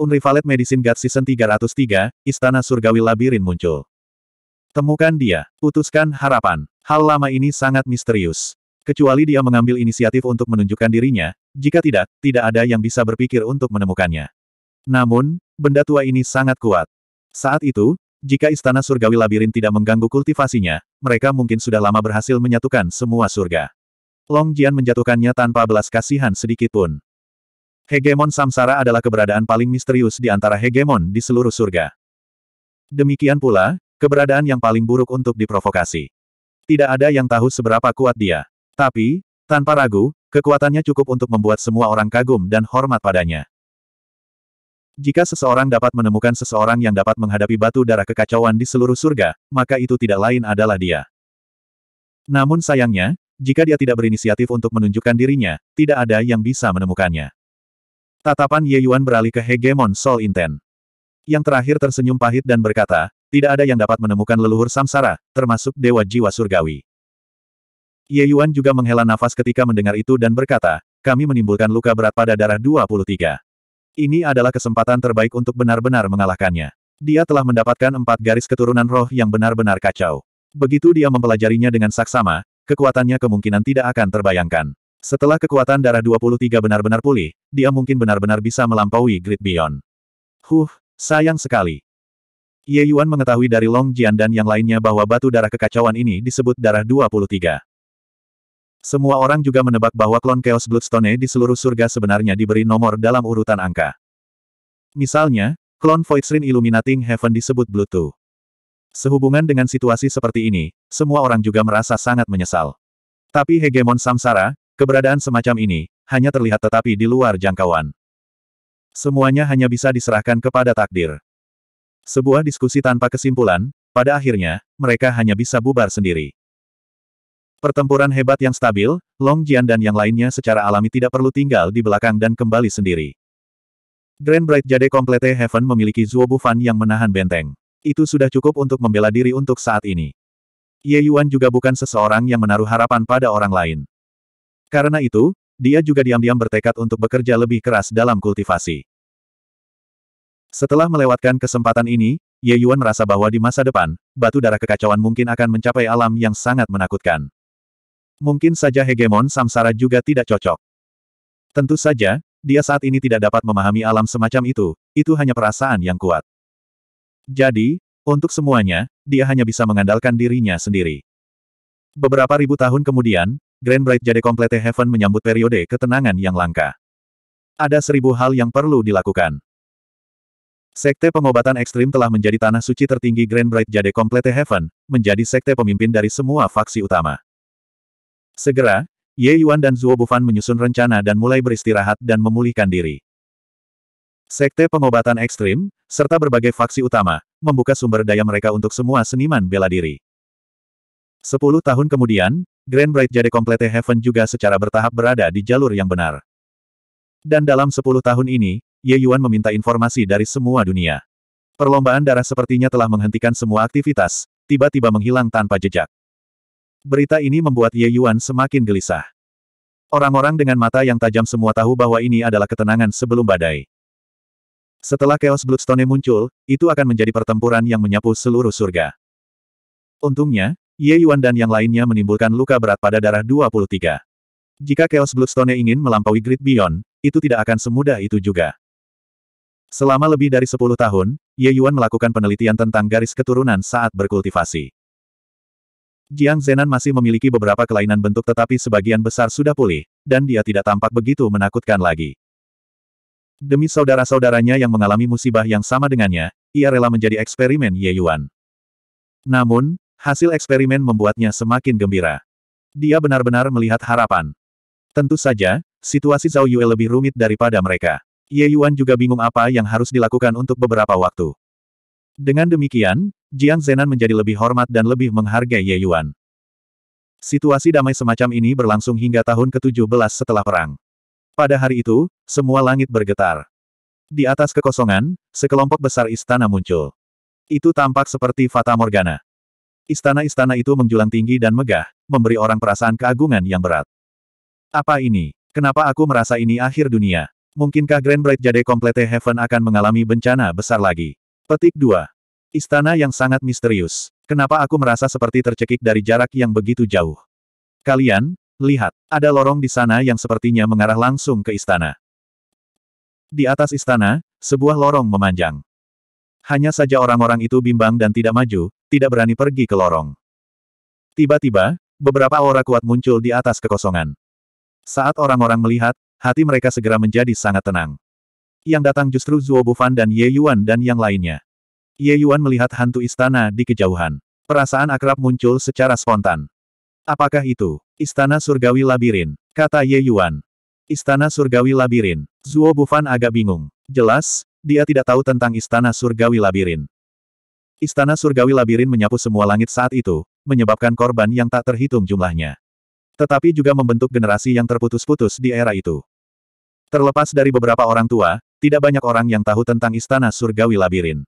Unrivaled Medicine God Season 303, Istana Surgawi Labirin muncul. Temukan dia. Putuskan harapan. Hal lama ini sangat misterius. Kecuali dia mengambil inisiatif untuk menunjukkan dirinya, jika tidak, tidak ada yang bisa berpikir untuk menemukannya. Namun, benda tua ini sangat kuat. Saat itu, jika Istana Surgawi Labirin tidak mengganggu kultivasinya, mereka mungkin sudah lama berhasil menyatukan semua surga. Long Jian menjatuhkannya tanpa belas kasihan sedikitpun. Hegemon Samsara adalah keberadaan paling misterius di antara hegemon di seluruh surga. Demikian pula, keberadaan yang paling buruk untuk diprovokasi. Tidak ada yang tahu seberapa kuat dia. Tapi, tanpa ragu, kekuatannya cukup untuk membuat semua orang kagum dan hormat padanya. Jika seseorang dapat menemukan seseorang yang dapat menghadapi batu darah kekacauan di seluruh surga, maka itu tidak lain adalah dia. Namun sayangnya, jika dia tidak berinisiatif untuk menunjukkan dirinya, tidak ada yang bisa menemukannya. Tatapan Ye Yuan beralih ke hegemon Soul Inten. Yang terakhir tersenyum pahit dan berkata, tidak ada yang dapat menemukan leluhur samsara, termasuk Dewa Jiwa Surgawi. Ye Yuan juga menghela nafas ketika mendengar itu dan berkata, kami menimbulkan luka berat pada darah 23. Ini adalah kesempatan terbaik untuk benar-benar mengalahkannya. Dia telah mendapatkan empat garis keturunan roh yang benar-benar kacau. Begitu dia mempelajarinya dengan saksama, kekuatannya kemungkinan tidak akan terbayangkan. Setelah kekuatan darah 23 benar-benar pulih, dia mungkin benar-benar bisa melampaui Great Beyond. Huh, sayang sekali. Ye Yuan mengetahui dari Long Jian dan yang lainnya bahwa batu darah kekacauan ini disebut darah 23. Semua orang juga menebak bahwa klon Chaos Bloodstone di seluruh surga sebenarnya diberi nomor dalam urutan angka. Misalnya, klon Voidsrin Illuminating Heaven disebut Bluetooth. Sehubungan dengan situasi seperti ini, semua orang juga merasa sangat menyesal. Tapi hegemon samsara, Keberadaan semacam ini, hanya terlihat tetapi di luar jangkauan. Semuanya hanya bisa diserahkan kepada takdir. Sebuah diskusi tanpa kesimpulan, pada akhirnya, mereka hanya bisa bubar sendiri. Pertempuran hebat yang stabil, Long Jian dan yang lainnya secara alami tidak perlu tinggal di belakang dan kembali sendiri. Grand Bright Jade Complete Heaven memiliki Zuo Bufan yang menahan benteng. Itu sudah cukup untuk membela diri untuk saat ini. Ye Yuan juga bukan seseorang yang menaruh harapan pada orang lain. Karena itu, dia juga diam-diam bertekad untuk bekerja lebih keras dalam kultivasi. Setelah melewatkan kesempatan ini, Ye Yuan merasa bahwa di masa depan, batu darah kekacauan mungkin akan mencapai alam yang sangat menakutkan. Mungkin saja hegemon samsara juga tidak cocok. Tentu saja, dia saat ini tidak dapat memahami alam semacam itu, itu hanya perasaan yang kuat. Jadi, untuk semuanya, dia hanya bisa mengandalkan dirinya sendiri. Beberapa ribu tahun kemudian, Grand Bright Jade Complete Heaven menyambut periode ketenangan yang langka. Ada seribu hal yang perlu dilakukan. Sekte pengobatan ekstrim telah menjadi tanah suci tertinggi Grand Bright Jade Complete Heaven, menjadi sekte pemimpin dari semua faksi utama. Segera, Ye Yuan dan Zhuo Bufan menyusun rencana dan mulai beristirahat dan memulihkan diri. Sekte pengobatan ekstrim, serta berbagai faksi utama, membuka sumber daya mereka untuk semua seniman bela diri. Sepuluh tahun kemudian, Grand Bright Jade Complete Heaven juga secara bertahap berada di jalur yang benar. Dan dalam 10 tahun ini, Ye Yuan meminta informasi dari semua dunia. Perlombaan darah sepertinya telah menghentikan semua aktivitas, tiba-tiba menghilang tanpa jejak. Berita ini membuat Ye Yuan semakin gelisah. Orang-orang dengan mata yang tajam semua tahu bahwa ini adalah ketenangan sebelum badai. Setelah Chaos Bloodstone muncul, itu akan menjadi pertempuran yang menyapu seluruh surga. Untungnya, Ye Yuan dan yang lainnya menimbulkan luka berat pada darah 23. Jika Chaos Bloodstone ingin melampaui Grid Beyond, itu tidak akan semudah itu juga. Selama lebih dari 10 tahun, Ye Yuan melakukan penelitian tentang garis keturunan saat berkultivasi. Jiang Zenan masih memiliki beberapa kelainan bentuk tetapi sebagian besar sudah pulih, dan dia tidak tampak begitu menakutkan lagi. Demi saudara-saudaranya yang mengalami musibah yang sama dengannya, ia rela menjadi eksperimen Ye Yuan. Namun, Hasil eksperimen membuatnya semakin gembira. Dia benar-benar melihat harapan. Tentu saja, situasi Zhao Yue lebih rumit daripada mereka. Ye Yuan juga bingung apa yang harus dilakukan untuk beberapa waktu. Dengan demikian, Jiang Zenan menjadi lebih hormat dan lebih menghargai Ye Yuan. Situasi damai semacam ini berlangsung hingga tahun ke-17 setelah perang. Pada hari itu, semua langit bergetar. Di atas kekosongan, sekelompok besar istana muncul. Itu tampak seperti Fata Morgana. Istana-istana itu menjulang tinggi dan megah, memberi orang perasaan keagungan yang berat. Apa ini? Kenapa aku merasa ini akhir dunia? Mungkinkah Grand Bright Jade Complete Heaven akan mengalami bencana besar lagi? Petik 2. Istana yang sangat misterius. Kenapa aku merasa seperti tercekik dari jarak yang begitu jauh? Kalian, lihat, ada lorong di sana yang sepertinya mengarah langsung ke istana. Di atas istana, sebuah lorong memanjang. Hanya saja orang-orang itu bimbang dan tidak maju, tidak berani pergi ke lorong. Tiba-tiba, beberapa aura kuat muncul di atas kekosongan. Saat orang-orang melihat, hati mereka segera menjadi sangat tenang. Yang datang justru Zuo Bufan dan Ye Yuan dan yang lainnya. Ye Yuan melihat hantu istana di kejauhan. Perasaan akrab muncul secara spontan. Apakah itu? Istana Surgawi Labirin, kata Ye Yuan. Istana Surgawi Labirin. Zuo Bufan agak bingung. Jelas, dia tidak tahu tentang Istana Surgawi Labirin. Istana surgawi labirin menyapu semua langit saat itu, menyebabkan korban yang tak terhitung jumlahnya. Tetapi juga membentuk generasi yang terputus-putus di era itu. Terlepas dari beberapa orang tua, tidak banyak orang yang tahu tentang istana surgawi labirin.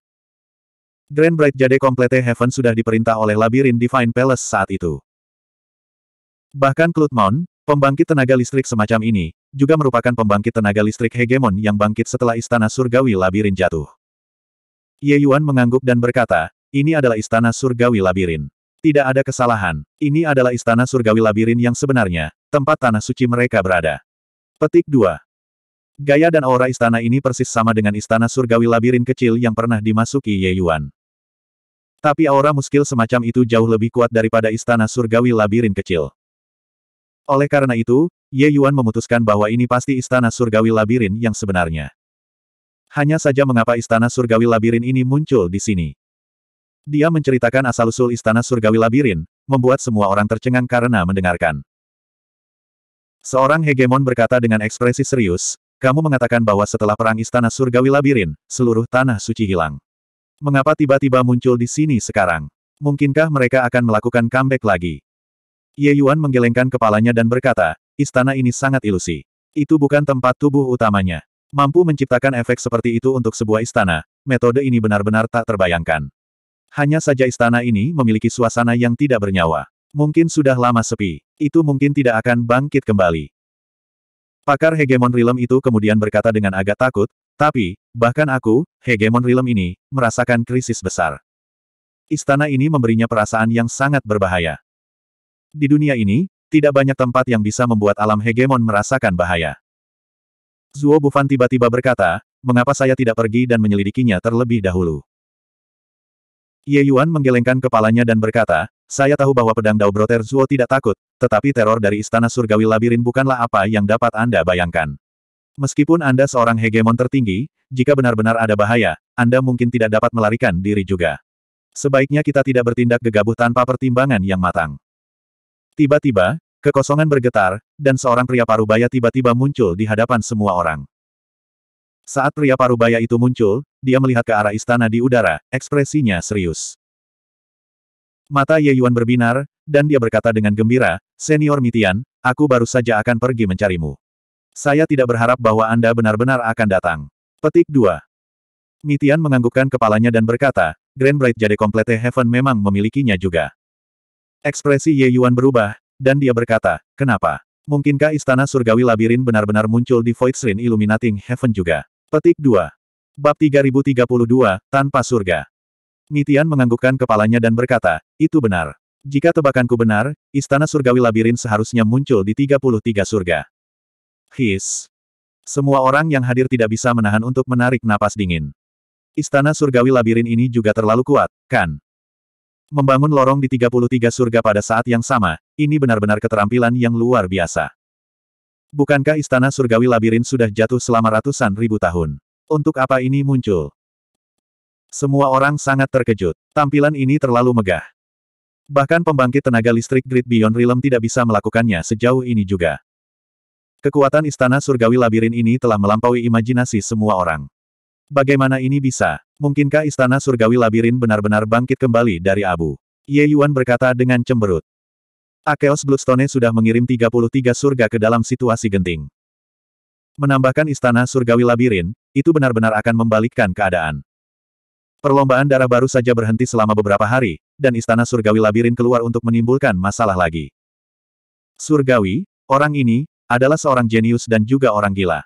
Grand Bright Jade Complete Heaven sudah diperintah oleh labirin Divine Palace saat itu. Bahkan Clutmon, pembangkit tenaga listrik semacam ini, juga merupakan pembangkit tenaga listrik hegemon yang bangkit setelah istana surgawi labirin jatuh. Ye Yuan mengangguk dan berkata, ini adalah istana surgawi labirin. Tidak ada kesalahan, ini adalah istana surgawi labirin yang sebenarnya, tempat tanah suci mereka berada. Petik 2. Gaya dan aura istana ini persis sama dengan istana surgawi labirin kecil yang pernah dimasuki Ye Yuan. Tapi aura muskil semacam itu jauh lebih kuat daripada istana surgawi labirin kecil. Oleh karena itu, Ye Yuan memutuskan bahwa ini pasti istana surgawi labirin yang sebenarnya. Hanya saja mengapa istana surgawi labirin ini muncul di sini. Dia menceritakan asal-usul istana surgawi labirin, membuat semua orang tercengang karena mendengarkan. Seorang hegemon berkata dengan ekspresi serius, kamu mengatakan bahwa setelah perang istana surgawi labirin, seluruh tanah suci hilang. Mengapa tiba-tiba muncul di sini sekarang? Mungkinkah mereka akan melakukan comeback lagi? Ye Yuan menggelengkan kepalanya dan berkata, istana ini sangat ilusi. Itu bukan tempat tubuh utamanya. Mampu menciptakan efek seperti itu untuk sebuah istana, metode ini benar-benar tak terbayangkan. Hanya saja istana ini memiliki suasana yang tidak bernyawa. Mungkin sudah lama sepi, itu mungkin tidak akan bangkit kembali. Pakar hegemon rilem itu kemudian berkata dengan agak takut, tapi, bahkan aku, hegemon rilem ini, merasakan krisis besar. Istana ini memberinya perasaan yang sangat berbahaya. Di dunia ini, tidak banyak tempat yang bisa membuat alam hegemon merasakan bahaya. Zuo Bufan tiba-tiba berkata, mengapa saya tidak pergi dan menyelidikinya terlebih dahulu? Ye Yuan menggelengkan kepalanya dan berkata, saya tahu bahwa pedang Dao Broter Zuo tidak takut, tetapi teror dari Istana Surgawi Labirin bukanlah apa yang dapat Anda bayangkan. Meskipun Anda seorang hegemon tertinggi, jika benar-benar ada bahaya, Anda mungkin tidak dapat melarikan diri juga. Sebaiknya kita tidak bertindak gegabah tanpa pertimbangan yang matang. Tiba-tiba, Kekosongan bergetar, dan seorang pria parubaya tiba-tiba muncul di hadapan semua orang. Saat pria parubaya itu muncul, dia melihat ke arah istana di udara, ekspresinya serius. Mata Ye Yuan berbinar, dan dia berkata dengan gembira, Senior Mitian, aku baru saja akan pergi mencarimu. Saya tidak berharap bahwa Anda benar-benar akan datang. Petik 2. Mitian menganggukkan kepalanya dan berkata, Grand Bright Jade Complete Heaven memang memilikinya juga. Ekspresi Ye Yuan berubah, dan dia berkata, kenapa? Mungkinkah istana surgawi labirin benar-benar muncul di Void Shrine Illuminating Heaven juga? Petik 2. Bab 3032, Tanpa Surga. Mitian menganggukkan kepalanya dan berkata, itu benar. Jika tebakanku benar, istana surgawi labirin seharusnya muncul di 33 surga. His. Semua orang yang hadir tidak bisa menahan untuk menarik napas dingin. Istana surgawi labirin ini juga terlalu kuat, kan? Membangun lorong di 33 surga pada saat yang sama, ini benar-benar keterampilan yang luar biasa. Bukankah istana surgawi labirin sudah jatuh selama ratusan ribu tahun? Untuk apa ini muncul? Semua orang sangat terkejut. Tampilan ini terlalu megah. Bahkan pembangkit tenaga listrik Grid Beyond Realm tidak bisa melakukannya sejauh ini juga. Kekuatan istana surgawi labirin ini telah melampaui imajinasi semua orang. Bagaimana ini bisa? Mungkinkah istana surgawi labirin benar-benar bangkit kembali dari abu? Ye Yuan berkata dengan cemberut. Akeos Bluestone sudah mengirim 33 surga ke dalam situasi genting. Menambahkan istana surgawi labirin, itu benar-benar akan membalikkan keadaan. Perlombaan darah baru saja berhenti selama beberapa hari, dan istana surgawi labirin keluar untuk menimbulkan masalah lagi. Surgawi, orang ini, adalah seorang jenius dan juga orang gila.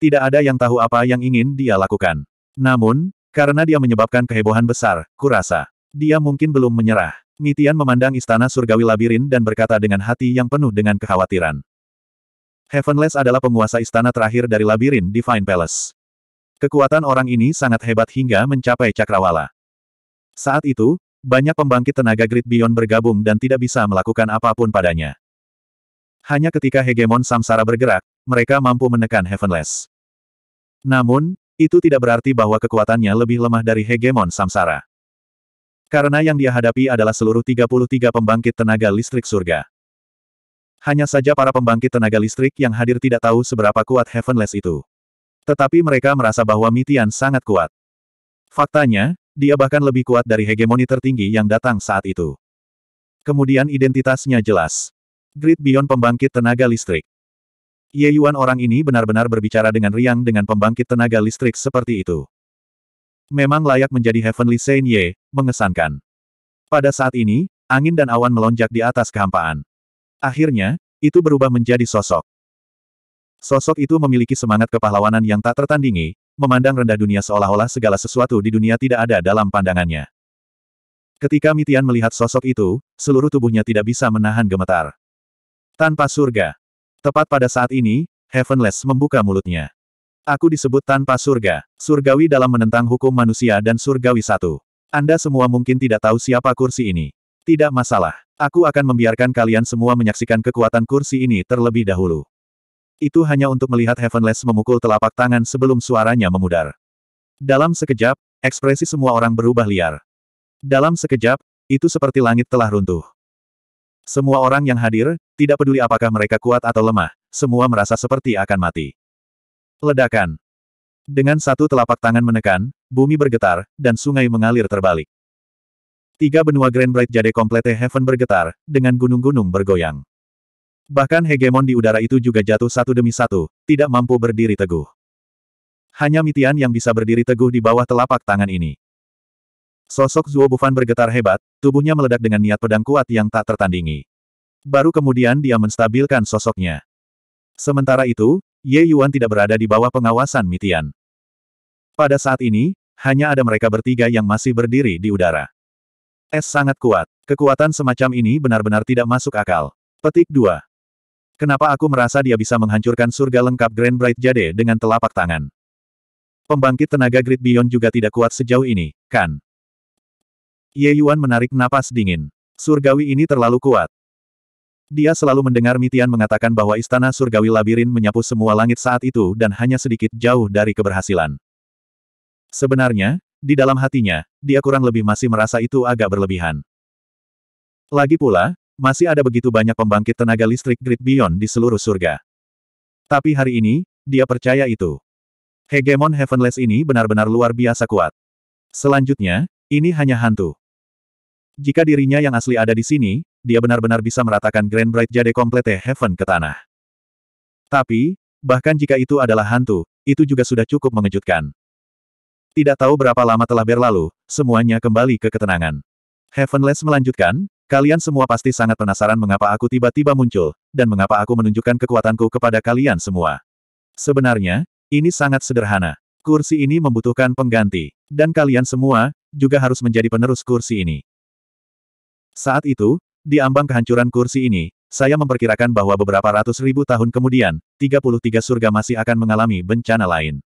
Tidak ada yang tahu apa yang ingin dia lakukan. Namun, karena dia menyebabkan kehebohan besar, kurasa. Dia mungkin belum menyerah. Mitian memandang istana surgawi labirin dan berkata dengan hati yang penuh dengan kekhawatiran. Heavenless adalah penguasa istana terakhir dari labirin Divine Palace. Kekuatan orang ini sangat hebat hingga mencapai cakrawala. Saat itu, banyak pembangkit tenaga Great Beyond bergabung dan tidak bisa melakukan apapun padanya. Hanya ketika hegemon samsara bergerak, mereka mampu menekan Heavenless. Namun, itu tidak berarti bahwa kekuatannya lebih lemah dari hegemon samsara. Karena yang dia hadapi adalah seluruh 33 pembangkit tenaga listrik surga. Hanya saja para pembangkit tenaga listrik yang hadir tidak tahu seberapa kuat Heavenless itu. Tetapi mereka merasa bahwa Mitian sangat kuat. Faktanya, dia bahkan lebih kuat dari hegemoni tertinggi yang datang saat itu. Kemudian identitasnya jelas. Grid Beyond Pembangkit Tenaga Listrik. Ye Yuan orang ini benar-benar berbicara dengan riang dengan pembangkit tenaga listrik seperti itu. Memang layak menjadi Heavenly Saint Ye, mengesankan. Pada saat ini, angin dan awan melonjak di atas kehampaan. Akhirnya, itu berubah menjadi sosok. Sosok itu memiliki semangat kepahlawanan yang tak tertandingi, memandang rendah dunia seolah-olah segala sesuatu di dunia tidak ada dalam pandangannya. Ketika Mitian melihat sosok itu, seluruh tubuhnya tidak bisa menahan gemetar. Tanpa surga, Tepat pada saat ini, Heavenless membuka mulutnya. Aku disebut tanpa surga, surgawi dalam menentang hukum manusia dan surgawi satu. Anda semua mungkin tidak tahu siapa kursi ini. Tidak masalah, aku akan membiarkan kalian semua menyaksikan kekuatan kursi ini terlebih dahulu. Itu hanya untuk melihat Heavenless memukul telapak tangan sebelum suaranya memudar. Dalam sekejap, ekspresi semua orang berubah liar. Dalam sekejap, itu seperti langit telah runtuh. Semua orang yang hadir, tidak peduli apakah mereka kuat atau lemah, semua merasa seperti akan mati. Ledakan. Dengan satu telapak tangan menekan, bumi bergetar, dan sungai mengalir terbalik. Tiga benua Grand Bright Jade Komplete Heaven bergetar, dengan gunung-gunung bergoyang. Bahkan hegemon di udara itu juga jatuh satu demi satu, tidak mampu berdiri teguh. Hanya Mitian yang bisa berdiri teguh di bawah telapak tangan ini. Sosok Zuo Bufan bergetar hebat, tubuhnya meledak dengan niat pedang kuat yang tak tertandingi. Baru kemudian dia menstabilkan sosoknya. Sementara itu, Ye Yuan tidak berada di bawah pengawasan Mitian. Pada saat ini, hanya ada mereka bertiga yang masih berdiri di udara. Es sangat kuat. Kekuatan semacam ini benar-benar tidak masuk akal. Petik 2. Kenapa aku merasa dia bisa menghancurkan surga lengkap Grand Bright Jade dengan telapak tangan? Pembangkit tenaga Grid Beyond juga tidak kuat sejauh ini, kan? Ye Yuan menarik napas dingin. Surgawi ini terlalu kuat. Dia selalu mendengar Mitian mengatakan bahwa istana surgawi labirin menyapu semua langit saat itu dan hanya sedikit jauh dari keberhasilan. Sebenarnya, di dalam hatinya, dia kurang lebih masih merasa itu agak berlebihan. Lagi pula, masih ada begitu banyak pembangkit tenaga listrik Great beyond di seluruh surga. Tapi hari ini, dia percaya itu. Hegemon Heavenless ini benar-benar luar biasa kuat. Selanjutnya, ini hanya hantu. Jika dirinya yang asli ada di sini, dia benar-benar bisa meratakan Grand Bright Jade Complete Heaven ke tanah. Tapi, bahkan jika itu adalah hantu, itu juga sudah cukup mengejutkan. Tidak tahu berapa lama telah berlalu, semuanya kembali ke ketenangan. Heavenless melanjutkan, kalian semua pasti sangat penasaran mengapa aku tiba-tiba muncul, dan mengapa aku menunjukkan kekuatanku kepada kalian semua. Sebenarnya, ini sangat sederhana. Kursi ini membutuhkan pengganti, dan kalian semua, juga harus menjadi penerus kursi ini. Saat itu, di ambang kehancuran kursi ini, saya memperkirakan bahwa beberapa ratus ribu tahun kemudian, 33 surga masih akan mengalami bencana lain.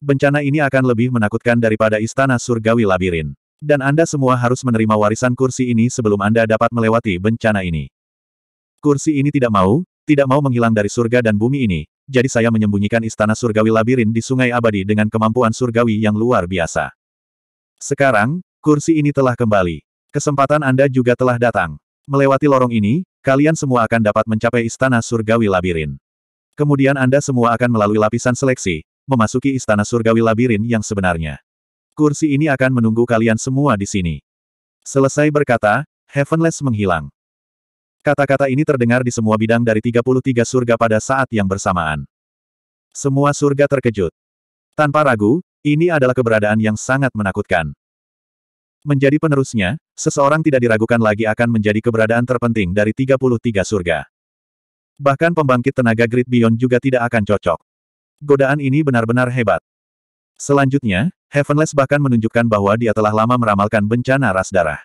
Bencana ini akan lebih menakutkan daripada istana surgawi labirin. Dan Anda semua harus menerima warisan kursi ini sebelum Anda dapat melewati bencana ini. Kursi ini tidak mau, tidak mau menghilang dari surga dan bumi ini, jadi saya menyembunyikan istana surgawi labirin di sungai abadi dengan kemampuan surgawi yang luar biasa. Sekarang, kursi ini telah kembali. Kesempatan Anda juga telah datang. Melewati lorong ini, kalian semua akan dapat mencapai Istana Surgawi Labirin. Kemudian Anda semua akan melalui lapisan seleksi, memasuki Istana Surgawi Labirin yang sebenarnya. Kursi ini akan menunggu kalian semua di sini. Selesai berkata, Heavenless menghilang. Kata-kata ini terdengar di semua bidang dari 33 surga pada saat yang bersamaan. Semua surga terkejut. Tanpa ragu, ini adalah keberadaan yang sangat menakutkan. Menjadi penerusnya, seseorang tidak diragukan lagi akan menjadi keberadaan terpenting dari 33 surga. Bahkan pembangkit tenaga grid Beyond juga tidak akan cocok. Godaan ini benar-benar hebat. Selanjutnya, Heavenless bahkan menunjukkan bahwa dia telah lama meramalkan bencana ras darah.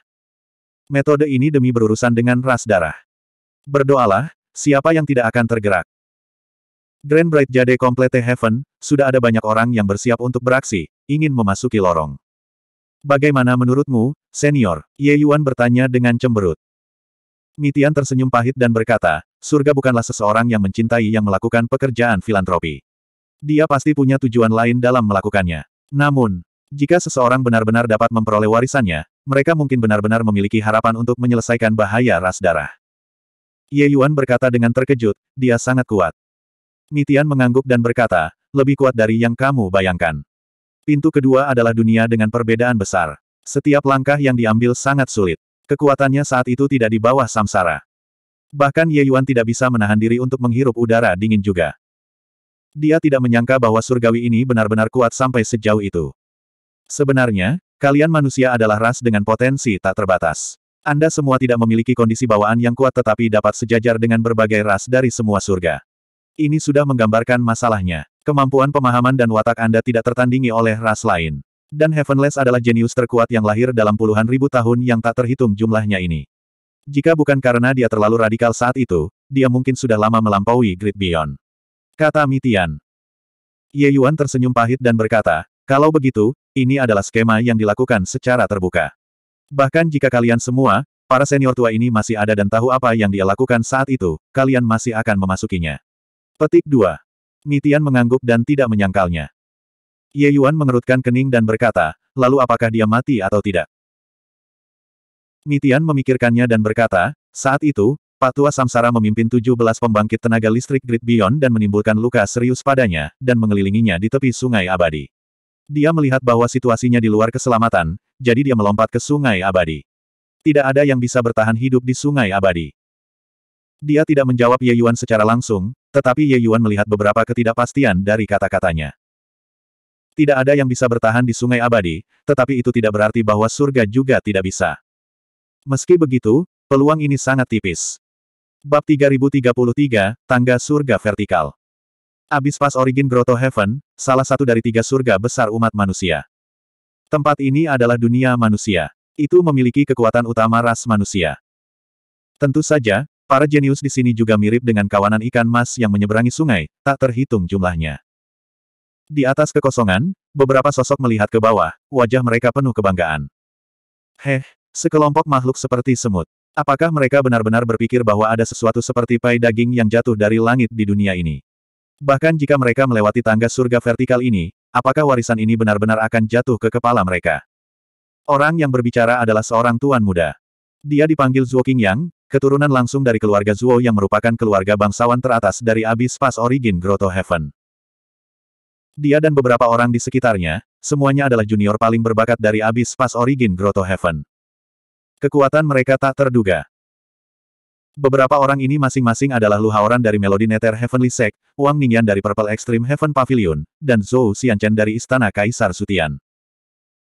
Metode ini demi berurusan dengan ras darah. Berdoalah, siapa yang tidak akan tergerak. Grand Bright Jade Complete Heaven, sudah ada banyak orang yang bersiap untuk beraksi, ingin memasuki lorong. Bagaimana menurutmu, senior? Ye Yuan bertanya dengan cemberut. Mitian tersenyum pahit dan berkata, surga bukanlah seseorang yang mencintai yang melakukan pekerjaan filantropi. Dia pasti punya tujuan lain dalam melakukannya. Namun, jika seseorang benar-benar dapat memperoleh warisannya, mereka mungkin benar-benar memiliki harapan untuk menyelesaikan bahaya ras darah. Ye Yuan berkata dengan terkejut, dia sangat kuat. Mitian mengangguk dan berkata, lebih kuat dari yang kamu bayangkan. Pintu kedua adalah dunia dengan perbedaan besar. Setiap langkah yang diambil sangat sulit. Kekuatannya saat itu tidak di bawah samsara. Bahkan Ye Yuan tidak bisa menahan diri untuk menghirup udara dingin juga. Dia tidak menyangka bahwa surgawi ini benar-benar kuat sampai sejauh itu. Sebenarnya, kalian manusia adalah ras dengan potensi tak terbatas. Anda semua tidak memiliki kondisi bawaan yang kuat tetapi dapat sejajar dengan berbagai ras dari semua surga. Ini sudah menggambarkan masalahnya. Kemampuan pemahaman dan watak Anda tidak tertandingi oleh ras lain. Dan Heavenless adalah jenius terkuat yang lahir dalam puluhan ribu tahun yang tak terhitung jumlahnya ini. Jika bukan karena dia terlalu radikal saat itu, dia mungkin sudah lama melampaui Great Beyond. Kata Mitian. Ye Yuan tersenyum pahit dan berkata, kalau begitu, ini adalah skema yang dilakukan secara terbuka. Bahkan jika kalian semua, para senior tua ini masih ada dan tahu apa yang dia lakukan saat itu, kalian masih akan memasukinya. Petik 2. Mitian mengangguk dan tidak menyangkalnya. Ye Yuan mengerutkan kening dan berkata, lalu apakah dia mati atau tidak? Mitian memikirkannya dan berkata, saat itu, Patua Samsara memimpin 17 pembangkit tenaga listrik Great Beyond dan menimbulkan luka serius padanya, dan mengelilinginya di tepi sungai abadi. Dia melihat bahwa situasinya di luar keselamatan, jadi dia melompat ke sungai abadi. Tidak ada yang bisa bertahan hidup di sungai abadi. Dia tidak menjawab Ye Yuan secara langsung, tetapi Ye Yuan melihat beberapa ketidakpastian dari kata-katanya. Tidak ada yang bisa bertahan di sungai abadi, tetapi itu tidak berarti bahwa surga juga tidak bisa. Meski begitu, peluang ini sangat tipis. Bab 3033, Tangga Surga Vertikal Abis pas Origin Grotto Heaven, salah satu dari tiga surga besar umat manusia. Tempat ini adalah dunia manusia. Itu memiliki kekuatan utama ras manusia. Tentu saja, Para jenius di sini juga mirip dengan kawanan ikan mas yang menyeberangi sungai, tak terhitung jumlahnya. Di atas kekosongan, beberapa sosok melihat ke bawah, wajah mereka penuh kebanggaan. Heh, sekelompok makhluk seperti semut. Apakah mereka benar-benar berpikir bahwa ada sesuatu seperti pai daging yang jatuh dari langit di dunia ini? Bahkan jika mereka melewati tangga surga vertikal ini, apakah warisan ini benar-benar akan jatuh ke kepala mereka? Orang yang berbicara adalah seorang tuan muda. Dia dipanggil Zhuo Qingyang, keturunan langsung dari keluarga Zuo yang merupakan keluarga bangsawan teratas dari abis pas origin Grotto Heaven. Dia dan beberapa orang di sekitarnya, semuanya adalah junior paling berbakat dari abis pas origin Grotto Heaven. Kekuatan mereka tak terduga. Beberapa orang ini masing-masing adalah luhaoran dari Melody Nether Heavenly Sect, Wang Ningyan dari Purple Extreme Heaven Pavilion, dan Zhou Xianchen dari Istana Kaisar Sutian.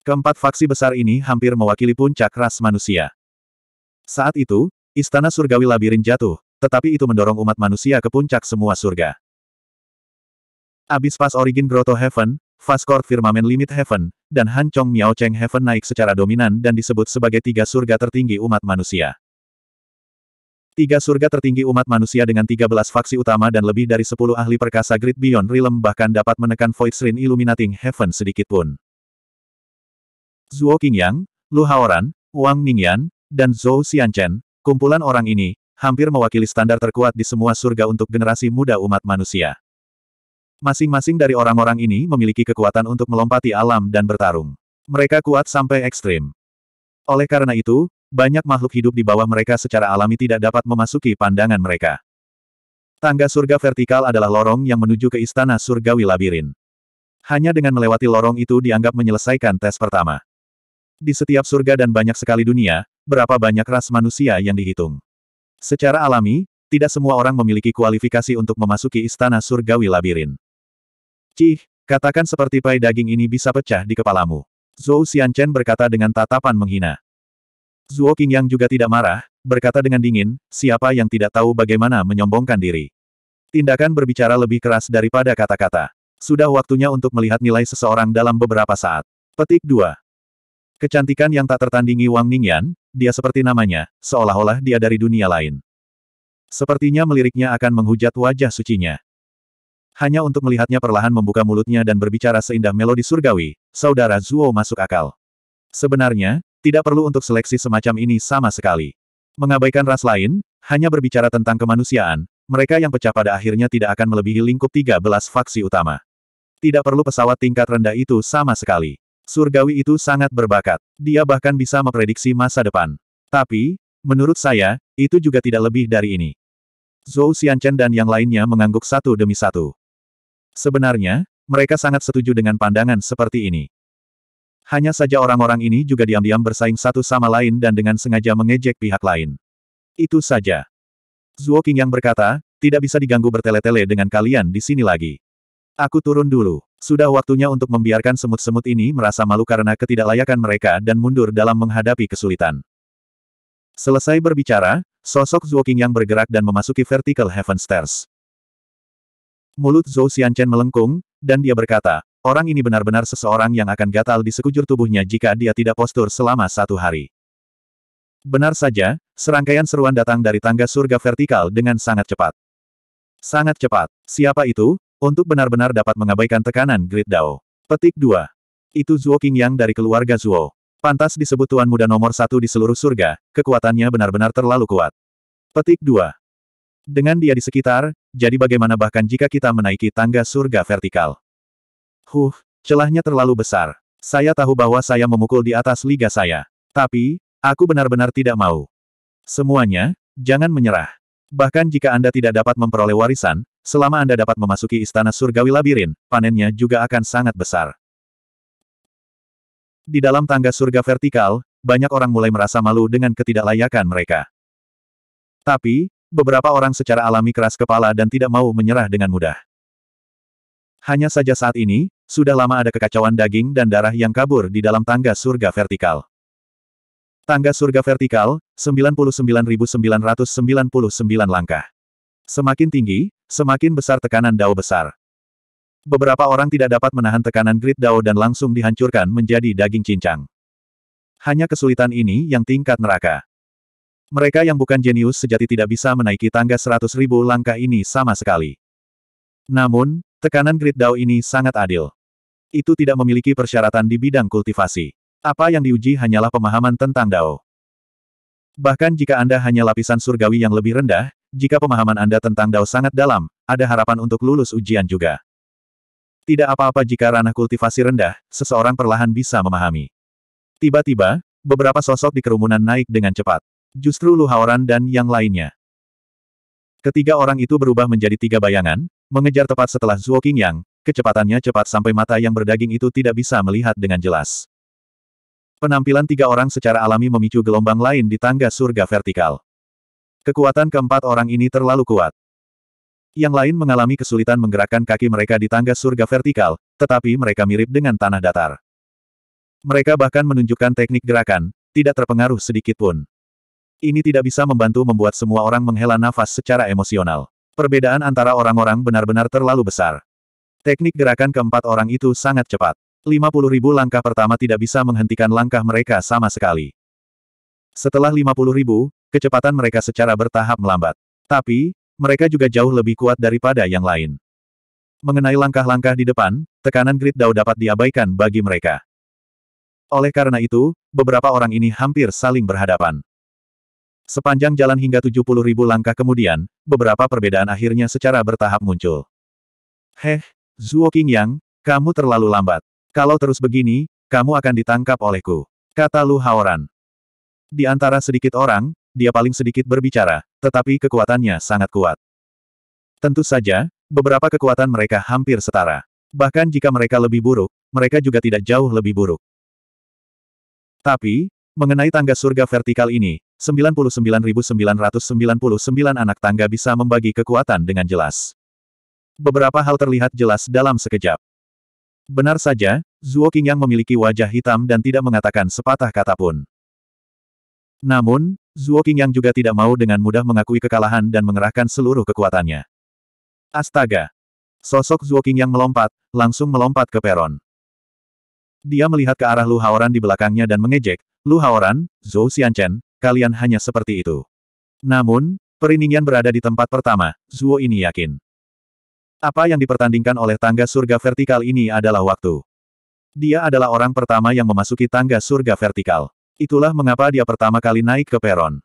Keempat faksi besar ini hampir mewakili puncak ras manusia. Saat itu, istana surgawi labirin jatuh, tetapi itu mendorong umat manusia ke puncak semua surga. Abis Fast Origin Grotto Heaven, Fast Court Firmament Limit Heaven, dan Han Chong Miao Cheng Heaven naik secara dominan dan disebut sebagai tiga surga tertinggi umat manusia. Tiga surga tertinggi umat manusia dengan 13 faksi utama dan lebih dari 10 ahli perkasa Great Beyond Realm bahkan dapat menekan Void Shrine Illuminating Heaven sedikitpun. Zhuo Qingyang, Lu Haoran, Wang Ningyan, dan Zhou Xianchen, kumpulan orang ini, hampir mewakili standar terkuat di semua surga untuk generasi muda umat manusia. Masing-masing dari orang-orang ini memiliki kekuatan untuk melompati alam dan bertarung. Mereka kuat sampai ekstrim. Oleh karena itu, banyak makhluk hidup di bawah mereka secara alami tidak dapat memasuki pandangan mereka. Tangga surga vertikal adalah lorong yang menuju ke istana surgawi labirin. Hanya dengan melewati lorong itu dianggap menyelesaikan tes pertama. Di setiap surga dan banyak sekali dunia, berapa banyak ras manusia yang dihitung. Secara alami, tidak semua orang memiliki kualifikasi untuk memasuki istana surgawi labirin. Cih, katakan seperti pai daging ini bisa pecah di kepalamu. Zhou Xianchen berkata dengan tatapan menghina. Zhuo Qingyang juga tidak marah, berkata dengan dingin, siapa yang tidak tahu bagaimana menyombongkan diri. Tindakan berbicara lebih keras daripada kata-kata. Sudah waktunya untuk melihat nilai seseorang dalam beberapa saat. Petik 2. Kecantikan yang tak tertandingi Wang Ningyan, dia seperti namanya, seolah-olah dia dari dunia lain. Sepertinya meliriknya akan menghujat wajah sucinya. Hanya untuk melihatnya perlahan membuka mulutnya dan berbicara seindah melodi surgawi, saudara Zuo masuk akal. Sebenarnya, tidak perlu untuk seleksi semacam ini sama sekali. Mengabaikan ras lain, hanya berbicara tentang kemanusiaan, mereka yang pecah pada akhirnya tidak akan melebihi lingkup 13 faksi utama. Tidak perlu pesawat tingkat rendah itu sama sekali. Surgawi itu sangat berbakat. Dia bahkan bisa memprediksi masa depan. Tapi, menurut saya, itu juga tidak lebih dari ini. Zhou Xianchen dan yang lainnya mengangguk satu demi satu. Sebenarnya, mereka sangat setuju dengan pandangan seperti ini. Hanya saja orang-orang ini juga diam-diam bersaing satu sama lain dan dengan sengaja mengejek pihak lain. Itu saja. Zhuo King yang berkata, tidak bisa diganggu bertele-tele dengan kalian di sini lagi. Aku turun dulu. Sudah waktunya untuk membiarkan semut-semut ini merasa malu karena ketidaklayakan mereka dan mundur dalam menghadapi kesulitan. Selesai berbicara, sosok Zuo yang bergerak dan memasuki vertical heaven stairs. Mulut Zhou Xianchen melengkung, dan dia berkata, orang ini benar-benar seseorang yang akan gatal di sekujur tubuhnya jika dia tidak postur selama satu hari. Benar saja, serangkaian seruan datang dari tangga surga vertikal dengan sangat cepat. Sangat cepat. Siapa itu? Untuk benar-benar dapat mengabaikan tekanan Great Dao. Petik 2. Itu Zuo Yang dari keluarga Zuo. Pantas disebut tuan muda nomor satu di seluruh surga, kekuatannya benar-benar terlalu kuat. Petik 2. Dengan dia di sekitar, jadi bagaimana bahkan jika kita menaiki tangga surga vertikal? Huh, celahnya terlalu besar. Saya tahu bahwa saya memukul di atas liga saya. Tapi, aku benar-benar tidak mau. Semuanya, jangan menyerah. Bahkan jika Anda tidak dapat memperoleh warisan, Selama Anda dapat memasuki istana surgawi labirin, panennya juga akan sangat besar. Di dalam tangga surga vertikal, banyak orang mulai merasa malu dengan ketidaklayakan mereka. Tapi, beberapa orang secara alami keras kepala dan tidak mau menyerah dengan mudah. Hanya saja saat ini, sudah lama ada kekacauan daging dan darah yang kabur di dalam tangga surga vertikal. Tangga surga vertikal, 99.999 langkah. Semakin tinggi, semakin besar tekanan dao besar. Beberapa orang tidak dapat menahan tekanan grid dao dan langsung dihancurkan menjadi daging cincang. Hanya kesulitan ini yang tingkat neraka. Mereka yang bukan jenius sejati tidak bisa menaiki tangga 100.000 langkah ini sama sekali. Namun, tekanan grid dao ini sangat adil. Itu tidak memiliki persyaratan di bidang kultivasi. Apa yang diuji hanyalah pemahaman tentang dao. Bahkan jika Anda hanya lapisan surgawi yang lebih rendah, jika pemahaman Anda tentang Dao sangat dalam, ada harapan untuk lulus ujian juga. Tidak apa-apa jika ranah kultivasi rendah, seseorang perlahan bisa memahami. Tiba-tiba, beberapa sosok di kerumunan naik dengan cepat. Justru Lu Haoran dan yang lainnya. Ketiga orang itu berubah menjadi tiga bayangan, mengejar tepat setelah Zhuo Qingyang, kecepatannya cepat sampai mata yang berdaging itu tidak bisa melihat dengan jelas. Penampilan tiga orang secara alami memicu gelombang lain di tangga surga vertikal. Kekuatan keempat orang ini terlalu kuat. Yang lain mengalami kesulitan menggerakkan kaki mereka di tangga surga vertikal, tetapi mereka mirip dengan tanah datar. Mereka bahkan menunjukkan teknik gerakan, tidak terpengaruh sedikit pun. Ini tidak bisa membantu membuat semua orang menghela nafas secara emosional. Perbedaan antara orang-orang benar-benar terlalu besar. Teknik gerakan keempat orang itu sangat cepat. ribu langkah pertama tidak bisa menghentikan langkah mereka sama sekali. Setelah ribu. Kecepatan mereka secara bertahap melambat. Tapi, mereka juga jauh lebih kuat daripada yang lain. Mengenai langkah-langkah di depan, tekanan grid Dao dapat diabaikan bagi mereka. Oleh karena itu, beberapa orang ini hampir saling berhadapan. Sepanjang jalan hingga 70 ribu langkah kemudian, beberapa perbedaan akhirnya secara bertahap muncul. Heh, Zhuo Qingyang, kamu terlalu lambat. Kalau terus begini, kamu akan ditangkap olehku. Kata Lu Haoran. Di antara sedikit orang, dia paling sedikit berbicara, tetapi kekuatannya sangat kuat. Tentu saja, beberapa kekuatan mereka hampir setara. Bahkan jika mereka lebih buruk, mereka juga tidak jauh lebih buruk. Tapi, mengenai tangga surga vertikal ini, 99.999 anak tangga bisa membagi kekuatan dengan jelas. Beberapa hal terlihat jelas dalam sekejap. Benar saja, Zuo Qingyang memiliki wajah hitam dan tidak mengatakan sepatah kata pun. Namun, Zuo King yang juga tidak mau dengan mudah mengakui kekalahan dan mengerahkan seluruh kekuatannya. Astaga! Sosok Zuo King yang melompat, langsung melompat ke peron. Dia melihat ke arah Lu Haoran di belakangnya dan mengejek, Lu Haoran, Zhou Xianchen, kalian hanya seperti itu. Namun, Perininian berada di tempat pertama, Zuo ini yakin. Apa yang dipertandingkan oleh tangga surga vertikal ini adalah waktu. Dia adalah orang pertama yang memasuki tangga surga vertikal. Itulah mengapa dia pertama kali naik ke peron.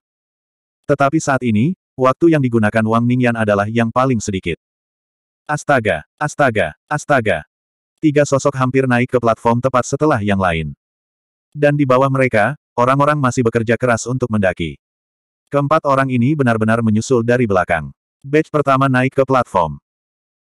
Tetapi saat ini, waktu yang digunakan Wang Ningyan adalah yang paling sedikit. Astaga, astaga, astaga. Tiga sosok hampir naik ke platform tepat setelah yang lain. Dan di bawah mereka, orang-orang masih bekerja keras untuk mendaki. Keempat orang ini benar-benar menyusul dari belakang. Batch pertama naik ke platform.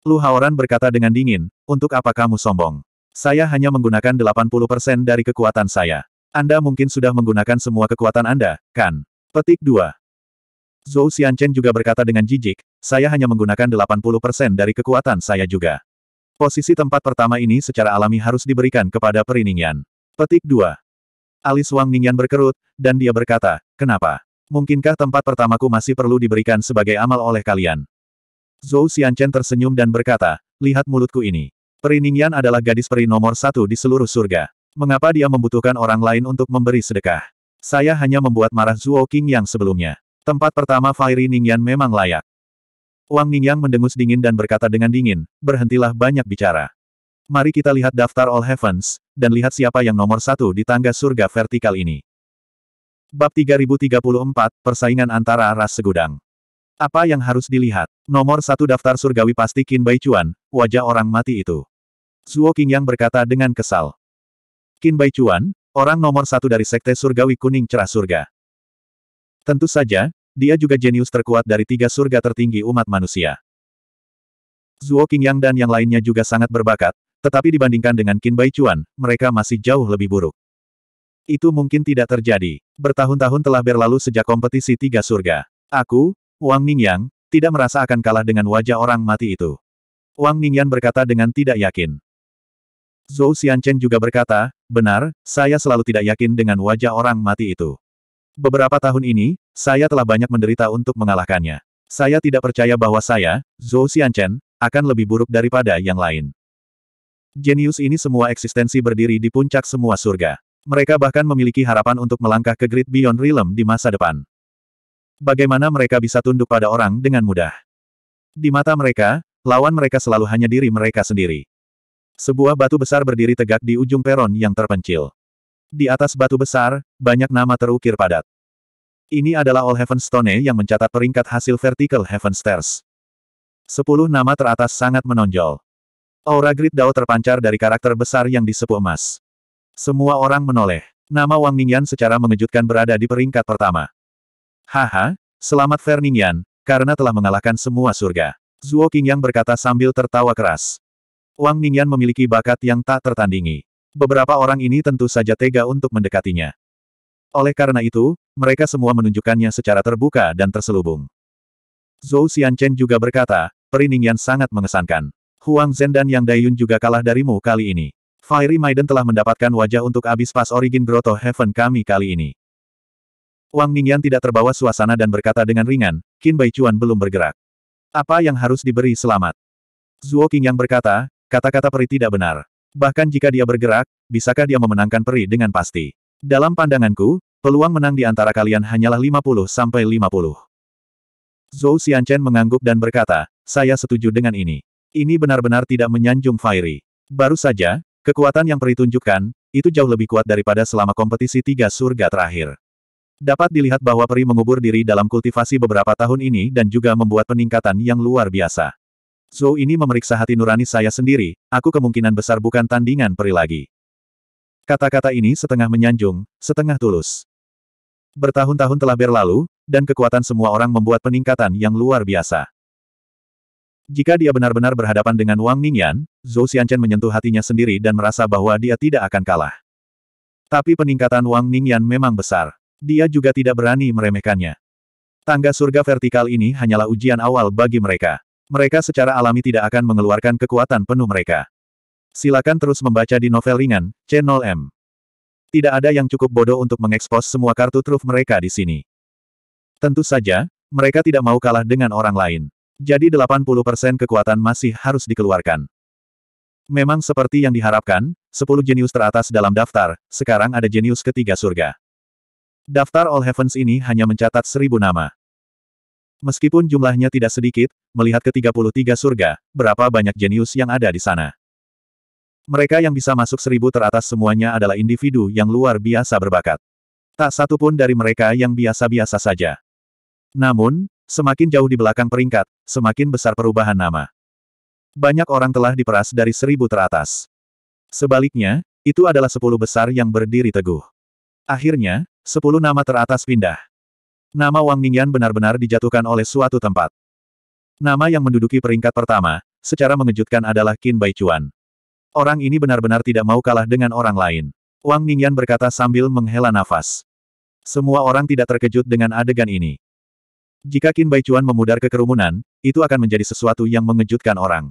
Lu Haoran berkata dengan dingin, untuk apa kamu sombong? Saya hanya menggunakan 80% dari kekuatan saya. Anda mungkin sudah menggunakan semua kekuatan Anda, kan? Petik 2. Zhou Xianchen juga berkata dengan jijik, saya hanya menggunakan 80% dari kekuatan saya juga. Posisi tempat pertama ini secara alami harus diberikan kepada Periningyan. Petik 2. Alis Wang Ningyan berkerut, dan dia berkata, kenapa? Mungkinkah tempat pertamaku masih perlu diberikan sebagai amal oleh kalian? Zhou Xianchen tersenyum dan berkata, lihat mulutku ini. Periningyan adalah gadis peri nomor satu di seluruh surga. Mengapa dia membutuhkan orang lain untuk memberi sedekah? Saya hanya membuat marah Zuo King yang sebelumnya. Tempat pertama Fairy Ningyan memang layak. Wang Ningyang mendengus dingin dan berkata dengan dingin, berhentilah banyak bicara. Mari kita lihat daftar All Heavens, dan lihat siapa yang nomor satu di tangga surga vertikal ini. Bab 3034, Persaingan Antara Ras Segudang. Apa yang harus dilihat? Nomor satu daftar surgawi pasti Qin Bai Chuan, wajah orang mati itu. Zuo Qingyang berkata dengan kesal. Qin Bai Chuan, orang nomor satu dari Sekte Surgawi Kuning Cerah Surga. Tentu saja, dia juga jenius terkuat dari tiga surga tertinggi umat manusia. Zhuo Qingyang dan yang lainnya juga sangat berbakat, tetapi dibandingkan dengan Qin Bai Chuan, mereka masih jauh lebih buruk. Itu mungkin tidak terjadi. Bertahun-tahun telah berlalu sejak kompetisi tiga surga. Aku, Wang Ningyang, tidak merasa akan kalah dengan wajah orang mati itu. Wang Ningyan berkata dengan tidak yakin. Zhou Xianchen juga berkata, benar, saya selalu tidak yakin dengan wajah orang mati itu. Beberapa tahun ini, saya telah banyak menderita untuk mengalahkannya. Saya tidak percaya bahwa saya, Zhou Xianchen, akan lebih buruk daripada yang lain. Jenius ini semua eksistensi berdiri di puncak semua surga. Mereka bahkan memiliki harapan untuk melangkah ke Great Beyond Realm di masa depan. Bagaimana mereka bisa tunduk pada orang dengan mudah? Di mata mereka, lawan mereka selalu hanya diri mereka sendiri. Sebuah batu besar berdiri tegak di ujung peron yang terpencil. Di atas batu besar, banyak nama terukir padat. Ini adalah All Heaven Stone yang mencatat peringkat hasil vertical Heaven Stairs. Sepuluh nama teratas sangat menonjol. Aura Grid Dao terpancar dari karakter besar yang disepuh emas. Semua orang menoleh. Nama Wang Ningyan secara mengejutkan berada di peringkat pertama. Haha, selamat Ferningyan, karena telah mengalahkan semua surga. Zhuo Qingyang berkata sambil tertawa keras. Wang Mingyan memiliki bakat yang tak tertandingi. Beberapa orang ini tentu saja tega untuk mendekatinya. Oleh karena itu, mereka semua menunjukkannya secara terbuka dan terselubung. Zhou Xianchen juga berkata, Periningyan sangat mengesankan. Huang Zhen dan Yang Daiyun juga kalah darimu kali ini. Fairy Maiden telah mendapatkan wajah untuk abis pas origin Grotto Heaven kami kali ini. Wang Ningyan tidak terbawa suasana dan berkata dengan ringan, Qin Bai belum bergerak. Apa yang harus diberi selamat? Zuo Qingyang berkata, Kata-kata peri tidak benar. Bahkan jika dia bergerak, bisakah dia memenangkan peri dengan pasti? Dalam pandanganku, peluang menang di antara kalian hanyalah 50 sampai 50. Zhou Xianchen mengangguk dan berkata, saya setuju dengan ini. Ini benar-benar tidak menyanjung Fairy. Baru saja, kekuatan yang peri tunjukkan, itu jauh lebih kuat daripada selama kompetisi tiga surga terakhir. Dapat dilihat bahwa peri mengubur diri dalam kultivasi beberapa tahun ini dan juga membuat peningkatan yang luar biasa. Zhou ini memeriksa hati nurani saya sendiri, aku kemungkinan besar bukan tandingan peri lagi. Kata-kata ini setengah menyanjung, setengah tulus. Bertahun-tahun telah berlalu, dan kekuatan semua orang membuat peningkatan yang luar biasa. Jika dia benar-benar berhadapan dengan Wang Ningyan, Zhou Xianchen menyentuh hatinya sendiri dan merasa bahwa dia tidak akan kalah. Tapi peningkatan Wang Ningyan memang besar. Dia juga tidak berani meremehkannya. Tangga surga vertikal ini hanyalah ujian awal bagi mereka. Mereka secara alami tidak akan mengeluarkan kekuatan penuh mereka. Silakan terus membaca di novel ringan, Channel m Tidak ada yang cukup bodoh untuk mengekspos semua kartu truf mereka di sini. Tentu saja, mereka tidak mau kalah dengan orang lain. Jadi 80% kekuatan masih harus dikeluarkan. Memang seperti yang diharapkan, 10 jenius teratas dalam daftar, sekarang ada jenius ketiga surga. Daftar All Heavens ini hanya mencatat seribu nama. Meskipun jumlahnya tidak sedikit, melihat ke 33 surga, berapa banyak jenius yang ada di sana. Mereka yang bisa masuk seribu teratas semuanya adalah individu yang luar biasa berbakat. Tak satu pun dari mereka yang biasa-biasa saja. Namun, semakin jauh di belakang peringkat, semakin besar perubahan nama. Banyak orang telah diperas dari seribu teratas. Sebaliknya, itu adalah sepuluh besar yang berdiri teguh. Akhirnya, sepuluh nama teratas pindah. Nama Wang Mingyan benar-benar dijatuhkan oleh suatu tempat. Nama yang menduduki peringkat pertama, secara mengejutkan adalah Qin Baichuan. Orang ini benar-benar tidak mau kalah dengan orang lain. Wang Mingyan berkata sambil menghela nafas. Semua orang tidak terkejut dengan adegan ini. Jika Qin Baichuan memudar ke kerumunan, itu akan menjadi sesuatu yang mengejutkan orang.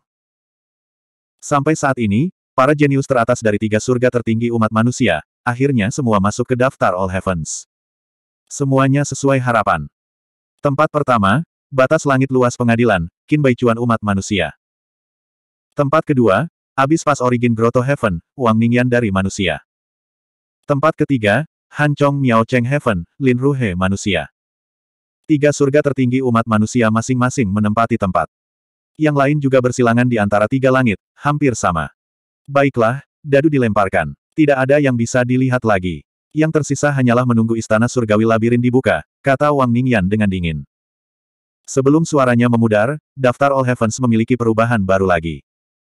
Sampai saat ini, para jenius teratas dari tiga surga tertinggi umat manusia, akhirnya semua masuk ke daftar All Heavens. Semuanya sesuai harapan. Tempat pertama, batas langit luas pengadilan, kin Cuan umat manusia. Tempat kedua, abis pas origin Grotto Heaven, uang ningyan dari manusia. Tempat ketiga, Hancong Miao Cheng Heaven, Lin Ruhe manusia. Tiga surga tertinggi umat manusia masing-masing menempati tempat. Yang lain juga bersilangan di antara tiga langit, hampir sama. Baiklah, dadu dilemparkan. Tidak ada yang bisa dilihat lagi. Yang tersisa hanyalah menunggu istana surgawi labirin dibuka, kata Wang Ningyan dengan dingin. Sebelum suaranya memudar, daftar All Heavens memiliki perubahan baru lagi.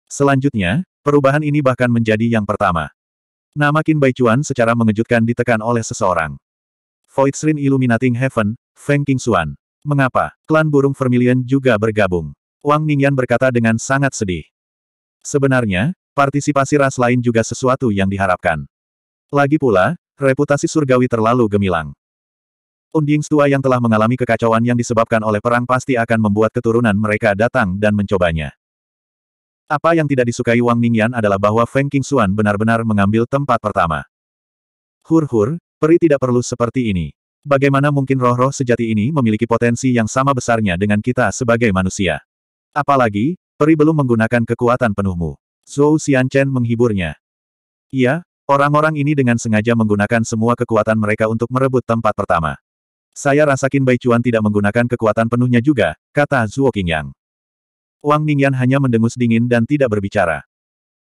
Selanjutnya, perubahan ini bahkan menjadi yang pertama. Nama Qin Baichuan secara mengejutkan ditekan oleh seseorang. Void Voidsrin Illuminating Heaven, Feng Xuan. Mengapa? Klan burung Vermilion juga bergabung. Wang Ningyan berkata dengan sangat sedih. Sebenarnya, partisipasi ras lain juga sesuatu yang diharapkan. Lagi pula, Reputasi surgawi terlalu gemilang. Undings tua yang telah mengalami kekacauan yang disebabkan oleh perang pasti akan membuat keturunan mereka datang dan mencobanya. Apa yang tidak disukai Wang Ningyan adalah bahwa Feng Xuan benar-benar mengambil tempat pertama. Hur-hur, peri tidak perlu seperti ini. Bagaimana mungkin roh-roh sejati ini memiliki potensi yang sama besarnya dengan kita sebagai manusia? Apalagi, peri belum menggunakan kekuatan penuhmu. Zhou Xianchen menghiburnya. Iya, Orang-orang ini dengan sengaja menggunakan semua kekuatan mereka untuk merebut tempat pertama. Saya rasakin Bai Chuan tidak menggunakan kekuatan penuhnya juga, kata Zhuo Qingyang. Wang Ningyan hanya mendengus dingin dan tidak berbicara.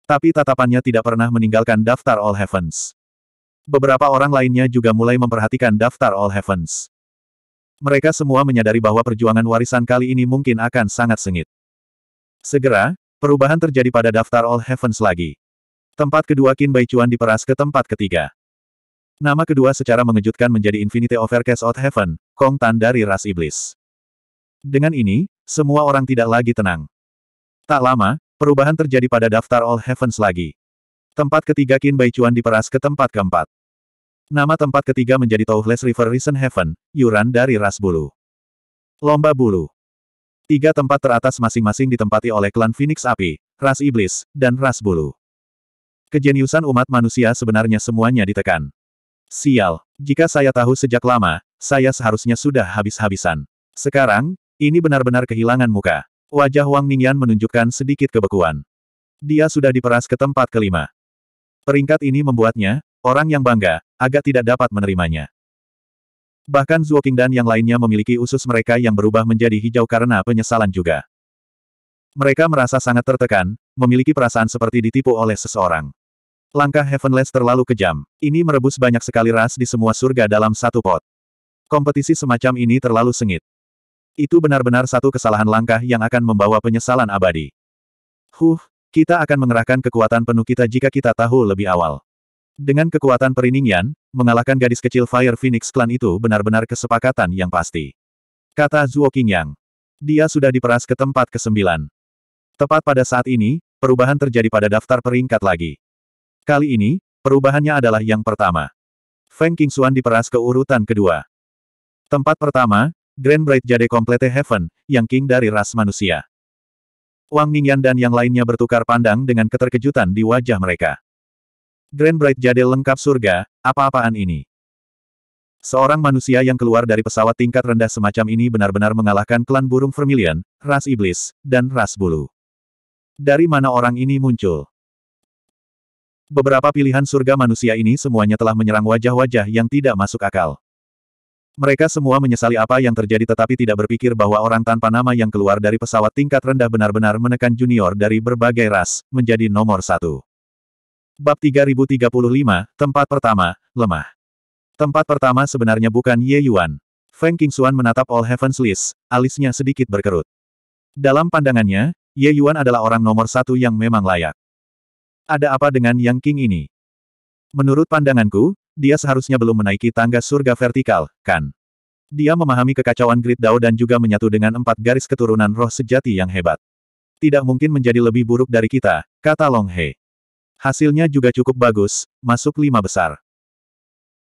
Tapi tatapannya tidak pernah meninggalkan daftar All Heavens. Beberapa orang lainnya juga mulai memperhatikan daftar All Heavens. Mereka semua menyadari bahwa perjuangan warisan kali ini mungkin akan sangat sengit. Segera, perubahan terjadi pada daftar All Heavens lagi. Tempat kedua Qin Baichuan diperas ke tempat ketiga. Nama kedua secara mengejutkan menjadi of Overcast of Heaven, Kong Tan dari ras iblis. Dengan ini, semua orang tidak lagi tenang. Tak lama, perubahan terjadi pada daftar All Heavens lagi. Tempat ketiga Qin Baichuan diperas ke tempat keempat. Nama tempat ketiga menjadi Touhless River Risen Heaven, Yuran dari ras bulu. Lomba bulu. Tiga tempat teratas masing-masing ditempati oleh klan Phoenix Api, ras iblis, dan ras bulu. Kejeniusan umat manusia sebenarnya semuanya ditekan. Sial, jika saya tahu sejak lama, saya seharusnya sudah habis-habisan. Sekarang, ini benar-benar kehilangan muka. Wajah Wang Ningyan menunjukkan sedikit kebekuan. Dia sudah diperas ke tempat kelima. Peringkat ini membuatnya, orang yang bangga, agak tidak dapat menerimanya. Bahkan Zuo dan yang lainnya memiliki usus mereka yang berubah menjadi hijau karena penyesalan juga. Mereka merasa sangat tertekan, memiliki perasaan seperti ditipu oleh seseorang. Langkah Heavenless terlalu kejam. Ini merebus banyak sekali ras di semua surga dalam satu pot. Kompetisi semacam ini terlalu sengit. Itu benar-benar satu kesalahan langkah yang akan membawa penyesalan abadi. Huh, kita akan mengerahkan kekuatan penuh kita jika kita tahu lebih awal. Dengan kekuatan periningyan, mengalahkan gadis kecil Fire Phoenix Clan itu benar-benar kesepakatan yang pasti. Kata Zhuo Qingyang. Dia sudah diperas ke tempat kesembilan. Tepat pada saat ini, perubahan terjadi pada daftar peringkat lagi. Kali ini, perubahannya adalah yang pertama. Feng Qingxuan diperas ke urutan kedua. Tempat pertama, Grand Bright Jade Complete Heaven, yang king dari ras manusia. Wang Ningyan dan yang lainnya bertukar pandang dengan keterkejutan di wajah mereka. Grand Bright Jade lengkap surga, apa-apaan ini? Seorang manusia yang keluar dari pesawat tingkat rendah semacam ini benar-benar mengalahkan klan burung vermilion, ras iblis, dan ras bulu. Dari mana orang ini muncul? Beberapa pilihan surga manusia ini semuanya telah menyerang wajah-wajah yang tidak masuk akal. Mereka semua menyesali apa yang terjadi tetapi tidak berpikir bahwa orang tanpa nama yang keluar dari pesawat tingkat rendah benar-benar menekan junior dari berbagai ras, menjadi nomor satu. Bab 3035, Tempat Pertama, Lemah. Tempat pertama sebenarnya bukan Ye Yuan. Feng Qingxuan menatap All Heavens List, alisnya sedikit berkerut. Dalam pandangannya, Ye Yuan adalah orang nomor satu yang memang layak. Ada apa dengan Yang King ini? Menurut pandanganku, dia seharusnya belum menaiki tangga surga vertikal, kan? Dia memahami kekacauan Great Dao dan juga menyatu dengan empat garis keturunan roh sejati yang hebat. Tidak mungkin menjadi lebih buruk dari kita, kata Long He. Hasilnya juga cukup bagus, masuk lima besar.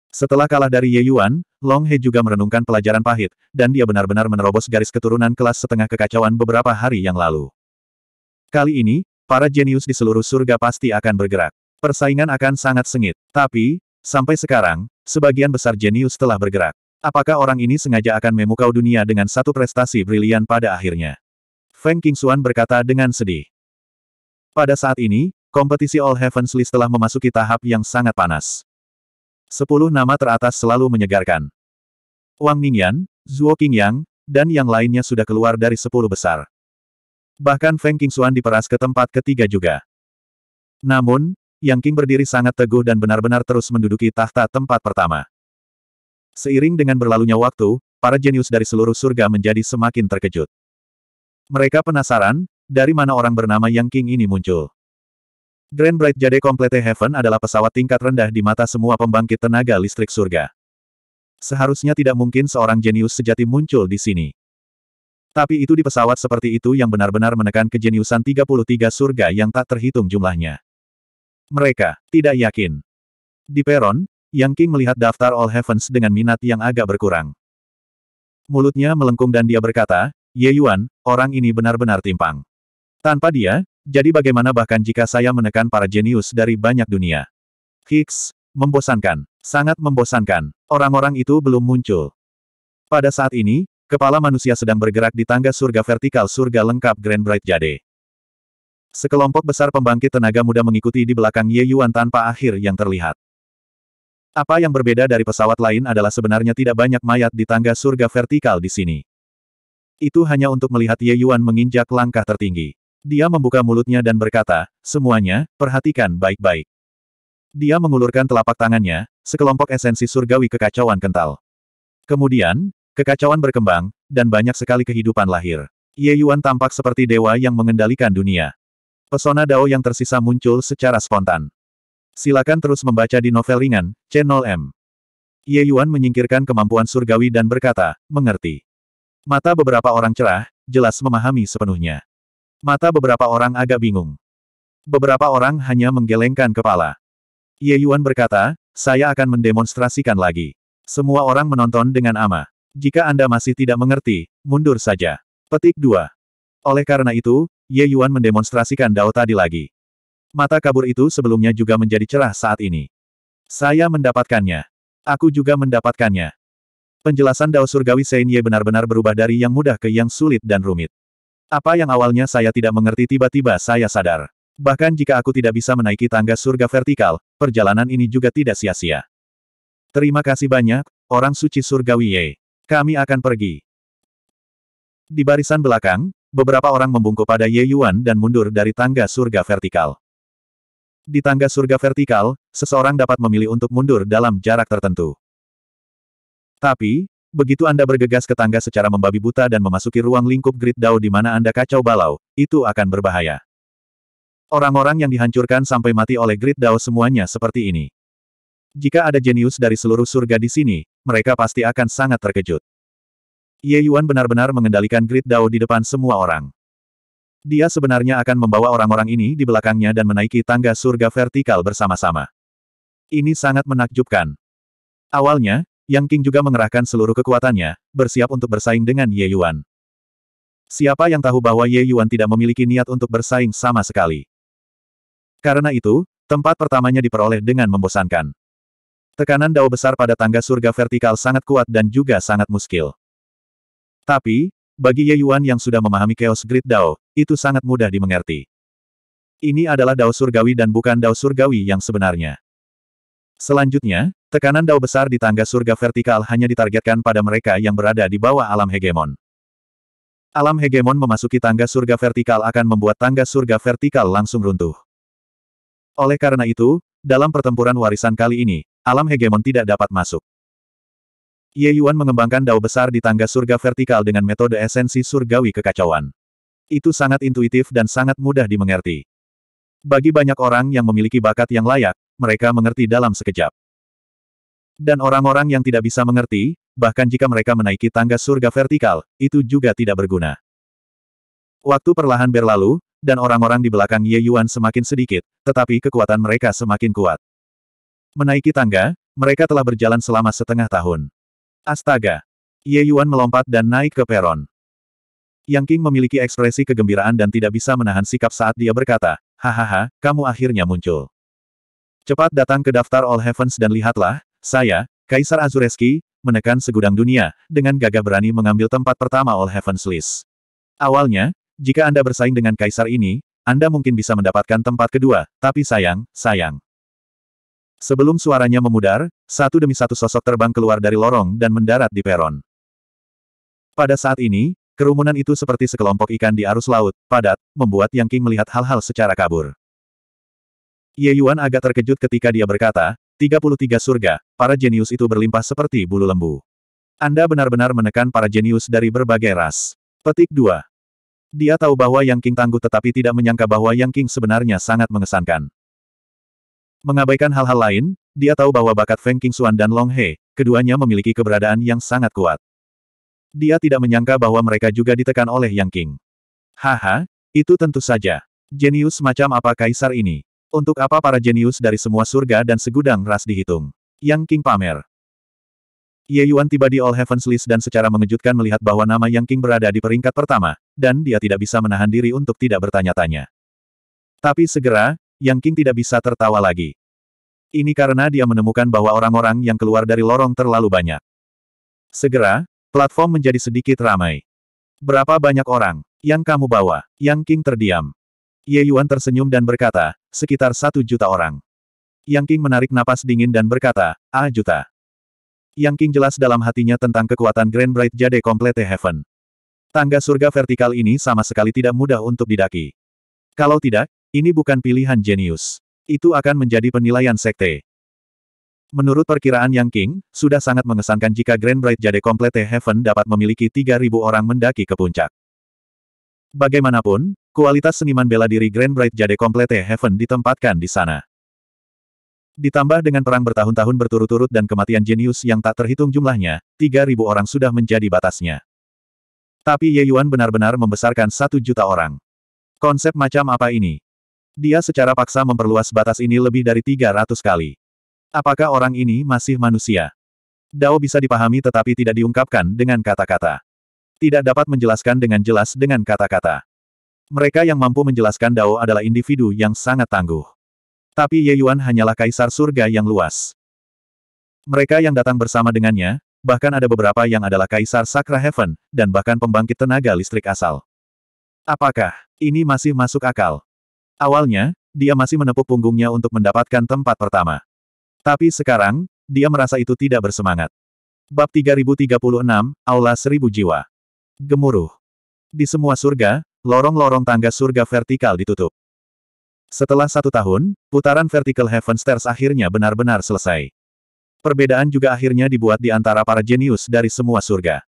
Setelah kalah dari Ye Yuan, Long He juga merenungkan pelajaran pahit, dan dia benar-benar menerobos garis keturunan kelas setengah kekacauan beberapa hari yang lalu. Kali ini, para jenius di seluruh surga pasti akan bergerak. Persaingan akan sangat sengit. Tapi, sampai sekarang, sebagian besar jenius telah bergerak. Apakah orang ini sengaja akan memukau dunia dengan satu prestasi brilian pada akhirnya? Feng Qingxuan berkata dengan sedih. Pada saat ini, kompetisi All Heavens List telah memasuki tahap yang sangat panas. Sepuluh nama teratas selalu menyegarkan. Wang Ningyan, Zhuo Qingyang, dan yang lainnya sudah keluar dari sepuluh besar. Bahkan Feng Qingxuan diperas ke tempat ketiga juga. Namun, Yang King berdiri sangat teguh dan benar-benar terus menduduki tahta tempat pertama. Seiring dengan berlalunya waktu, para jenius dari seluruh surga menjadi semakin terkejut. Mereka penasaran, dari mana orang bernama Yang King ini muncul. Grand Bright Jade Complete Heaven adalah pesawat tingkat rendah di mata semua pembangkit tenaga listrik surga. Seharusnya tidak mungkin seorang jenius sejati muncul di sini. Tapi itu di pesawat seperti itu yang benar-benar menekan kejeniusan 33 surga yang tak terhitung jumlahnya. Mereka tidak yakin. Di peron, Yang King melihat daftar All Heavens dengan minat yang agak berkurang. Mulutnya melengkung dan dia berkata, Ye Yuan, orang ini benar-benar timpang. Tanpa dia, jadi bagaimana bahkan jika saya menekan para jenius dari banyak dunia? Hicks, membosankan. Sangat membosankan. Orang-orang itu belum muncul. Pada saat ini, Kepala manusia sedang bergerak di tangga surga vertikal surga lengkap Grand Bright Jade. Sekelompok besar pembangkit tenaga muda mengikuti di belakang Ye Yuan tanpa akhir yang terlihat. Apa yang berbeda dari pesawat lain adalah sebenarnya tidak banyak mayat di tangga surga vertikal di sini. Itu hanya untuk melihat Ye Yuan menginjak langkah tertinggi. Dia membuka mulutnya dan berkata, semuanya, perhatikan baik-baik. Dia mengulurkan telapak tangannya, sekelompok esensi surgawi kekacauan kental. Kemudian, Kekacauan berkembang, dan banyak sekali kehidupan lahir. Ye Yuan tampak seperti dewa yang mengendalikan dunia. Pesona Dao yang tersisa muncul secara spontan. Silakan terus membaca di novel ringan, Channel m Ye Yuan menyingkirkan kemampuan surgawi dan berkata, mengerti. Mata beberapa orang cerah, jelas memahami sepenuhnya. Mata beberapa orang agak bingung. Beberapa orang hanya menggelengkan kepala. Ye Yuan berkata, saya akan mendemonstrasikan lagi. Semua orang menonton dengan amah. Jika Anda masih tidak mengerti, mundur saja. Petik 2. Oleh karena itu, Ye Yuan mendemonstrasikan Dao tadi lagi. Mata kabur itu sebelumnya juga menjadi cerah saat ini. Saya mendapatkannya. Aku juga mendapatkannya. Penjelasan Dao Surgawi Sein Ye benar-benar berubah dari yang mudah ke yang sulit dan rumit. Apa yang awalnya saya tidak mengerti tiba-tiba saya sadar. Bahkan jika aku tidak bisa menaiki tangga surga vertikal, perjalanan ini juga tidak sia-sia. Terima kasih banyak, orang suci surgawi Ye. Kami akan pergi. Di barisan belakang, beberapa orang membungkuk pada Ye Yuan dan mundur dari tangga surga vertikal. Di tangga surga vertikal, seseorang dapat memilih untuk mundur dalam jarak tertentu. Tapi, begitu Anda bergegas ke tangga secara membabi buta dan memasuki ruang lingkup grid Dao di mana Anda kacau balau, itu akan berbahaya. Orang-orang yang dihancurkan sampai mati oleh grid Dao semuanya seperti ini. Jika ada jenius dari seluruh surga di sini, mereka pasti akan sangat terkejut. Ye Yuan benar-benar mengendalikan grid Dao di depan semua orang. Dia sebenarnya akan membawa orang-orang ini di belakangnya dan menaiki tangga surga vertikal bersama-sama. Ini sangat menakjubkan. Awalnya, Yang King juga mengerahkan seluruh kekuatannya, bersiap untuk bersaing dengan Ye Yuan. Siapa yang tahu bahwa Ye Yuan tidak memiliki niat untuk bersaing sama sekali? Karena itu, tempat pertamanya diperoleh dengan membosankan. Tekanan dao besar pada tangga surga vertikal sangat kuat dan juga sangat muskil. Tapi, bagi Ye Yuan yang sudah memahami Chaos Grid Dao, itu sangat mudah dimengerti. Ini adalah dao surgawi dan bukan dao surgawi yang sebenarnya. Selanjutnya, tekanan dao besar di tangga surga vertikal hanya ditargetkan pada mereka yang berada di bawah alam hegemon. Alam hegemon memasuki tangga surga vertikal akan membuat tangga surga vertikal langsung runtuh. Oleh karena itu, dalam pertempuran warisan kali ini, Alam hegemon tidak dapat masuk. Ye Yuan mengembangkan dao besar di tangga surga vertikal dengan metode esensi surgawi kekacauan. Itu sangat intuitif dan sangat mudah dimengerti. Bagi banyak orang yang memiliki bakat yang layak, mereka mengerti dalam sekejap. Dan orang-orang yang tidak bisa mengerti, bahkan jika mereka menaiki tangga surga vertikal, itu juga tidak berguna. Waktu perlahan berlalu, dan orang-orang di belakang Ye Yuan semakin sedikit, tetapi kekuatan mereka semakin kuat. Menaiki tangga, mereka telah berjalan selama setengah tahun. Astaga! Ye Yuan melompat dan naik ke peron. Yang King memiliki ekspresi kegembiraan dan tidak bisa menahan sikap saat dia berkata, Hahaha, kamu akhirnya muncul. Cepat datang ke daftar All Heavens dan lihatlah, saya, Kaisar Azureski, menekan segudang dunia, dengan gagah berani mengambil tempat pertama All Heavens List. Awalnya, jika Anda bersaing dengan Kaisar ini, Anda mungkin bisa mendapatkan tempat kedua, tapi sayang, sayang. Sebelum suaranya memudar, satu demi satu sosok terbang keluar dari lorong dan mendarat di peron. Pada saat ini, kerumunan itu seperti sekelompok ikan di arus laut, padat, membuat Yang King melihat hal-hal secara kabur. Ye Yuan agak terkejut ketika dia berkata, 33 surga, para jenius itu berlimpah seperti bulu lembu. Anda benar-benar menekan para jenius dari berbagai ras. Petik 2. Dia tahu bahwa Yang King tangguh tetapi tidak menyangka bahwa Yang King sebenarnya sangat mengesankan. Mengabaikan hal-hal lain, dia tahu bahwa bakat Feng Xuan dan Long He, keduanya memiliki keberadaan yang sangat kuat. Dia tidak menyangka bahwa mereka juga ditekan oleh Yang King. Haha, itu tentu saja. Jenius macam apa kaisar ini? Untuk apa para jenius dari semua surga dan segudang ras dihitung? Yang King pamer. Ye Yuan tiba di All Heavens List dan secara mengejutkan melihat bahwa nama Yang King berada di peringkat pertama, dan dia tidak bisa menahan diri untuk tidak bertanya-tanya. Tapi segera, yang King tidak bisa tertawa lagi. Ini karena dia menemukan bahwa orang-orang yang keluar dari lorong terlalu banyak. Segera, platform menjadi sedikit ramai. Berapa banyak orang yang kamu bawa? Yang King terdiam. Ye Yuan tersenyum dan berkata, sekitar satu juta orang. Yang King menarik napas dingin dan berkata, ah juta. Yang King jelas dalam hatinya tentang kekuatan Grand Bright Jade Complete Heaven. Tangga surga vertikal ini sama sekali tidak mudah untuk didaki. Kalau tidak, ini bukan pilihan jenius. Itu akan menjadi penilaian sekte. Menurut perkiraan Yang King, sudah sangat mengesankan jika Grand Bright Jade Complete Heaven dapat memiliki 3.000 orang mendaki ke puncak. Bagaimanapun, kualitas seniman bela diri Grand Bright Jade Complete Heaven ditempatkan di sana. Ditambah dengan perang bertahun-tahun berturut-turut dan kematian jenius yang tak terhitung jumlahnya, 3.000 orang sudah menjadi batasnya. Tapi Ye Yuan benar-benar membesarkan satu juta orang. Konsep macam apa ini? Dia secara paksa memperluas batas ini lebih dari 300 kali. Apakah orang ini masih manusia? Dao bisa dipahami tetapi tidak diungkapkan dengan kata-kata. Tidak dapat menjelaskan dengan jelas dengan kata-kata. Mereka yang mampu menjelaskan Dao adalah individu yang sangat tangguh. Tapi Ye Yuan hanyalah kaisar surga yang luas. Mereka yang datang bersama dengannya, bahkan ada beberapa yang adalah kaisar Sakra Heaven, dan bahkan pembangkit tenaga listrik asal. Apakah ini masih masuk akal? Awalnya, dia masih menepuk punggungnya untuk mendapatkan tempat pertama. Tapi sekarang, dia merasa itu tidak bersemangat. Bab 3036, Aula Seribu Jiwa. Gemuruh. Di semua surga, lorong-lorong tangga surga vertikal ditutup. Setelah satu tahun, putaran vertical heaven stairs akhirnya benar-benar selesai. Perbedaan juga akhirnya dibuat di antara para jenius dari semua surga.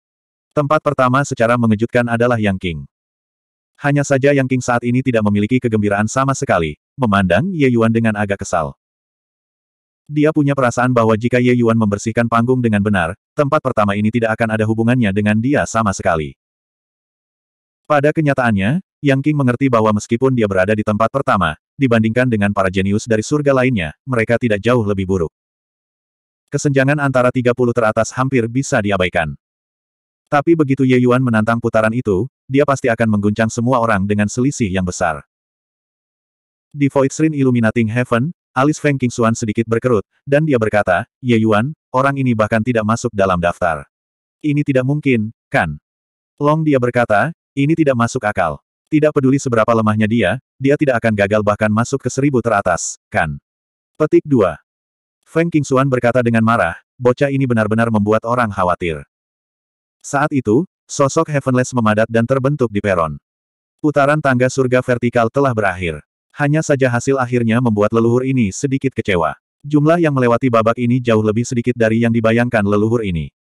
Tempat pertama secara mengejutkan adalah Yang King. Hanya saja Yang King saat ini tidak memiliki kegembiraan sama sekali, memandang Ye Yuan dengan agak kesal. Dia punya perasaan bahwa jika Ye Yuan membersihkan panggung dengan benar, tempat pertama ini tidak akan ada hubungannya dengan dia sama sekali. Pada kenyataannya, Yang King mengerti bahwa meskipun dia berada di tempat pertama, dibandingkan dengan para jenius dari surga lainnya, mereka tidak jauh lebih buruk. Kesenjangan antara 30 teratas hampir bisa diabaikan. Tapi begitu Ye Yuan menantang putaran itu, dia pasti akan mengguncang semua orang dengan selisih yang besar. Di Void Srin Illuminating Heaven, alis Feng Xuan sedikit berkerut, dan dia berkata, Ye Yuan, orang ini bahkan tidak masuk dalam daftar. Ini tidak mungkin, kan? Long dia berkata, ini tidak masuk akal. Tidak peduli seberapa lemahnya dia, dia tidak akan gagal bahkan masuk ke seribu teratas, kan? Petik 2. Feng Xuan berkata dengan marah, bocah ini benar-benar membuat orang khawatir. Saat itu, sosok Heavenless memadat dan terbentuk di peron. Putaran tangga surga vertikal telah berakhir. Hanya saja hasil akhirnya membuat leluhur ini sedikit kecewa. Jumlah yang melewati babak ini jauh lebih sedikit dari yang dibayangkan leluhur ini.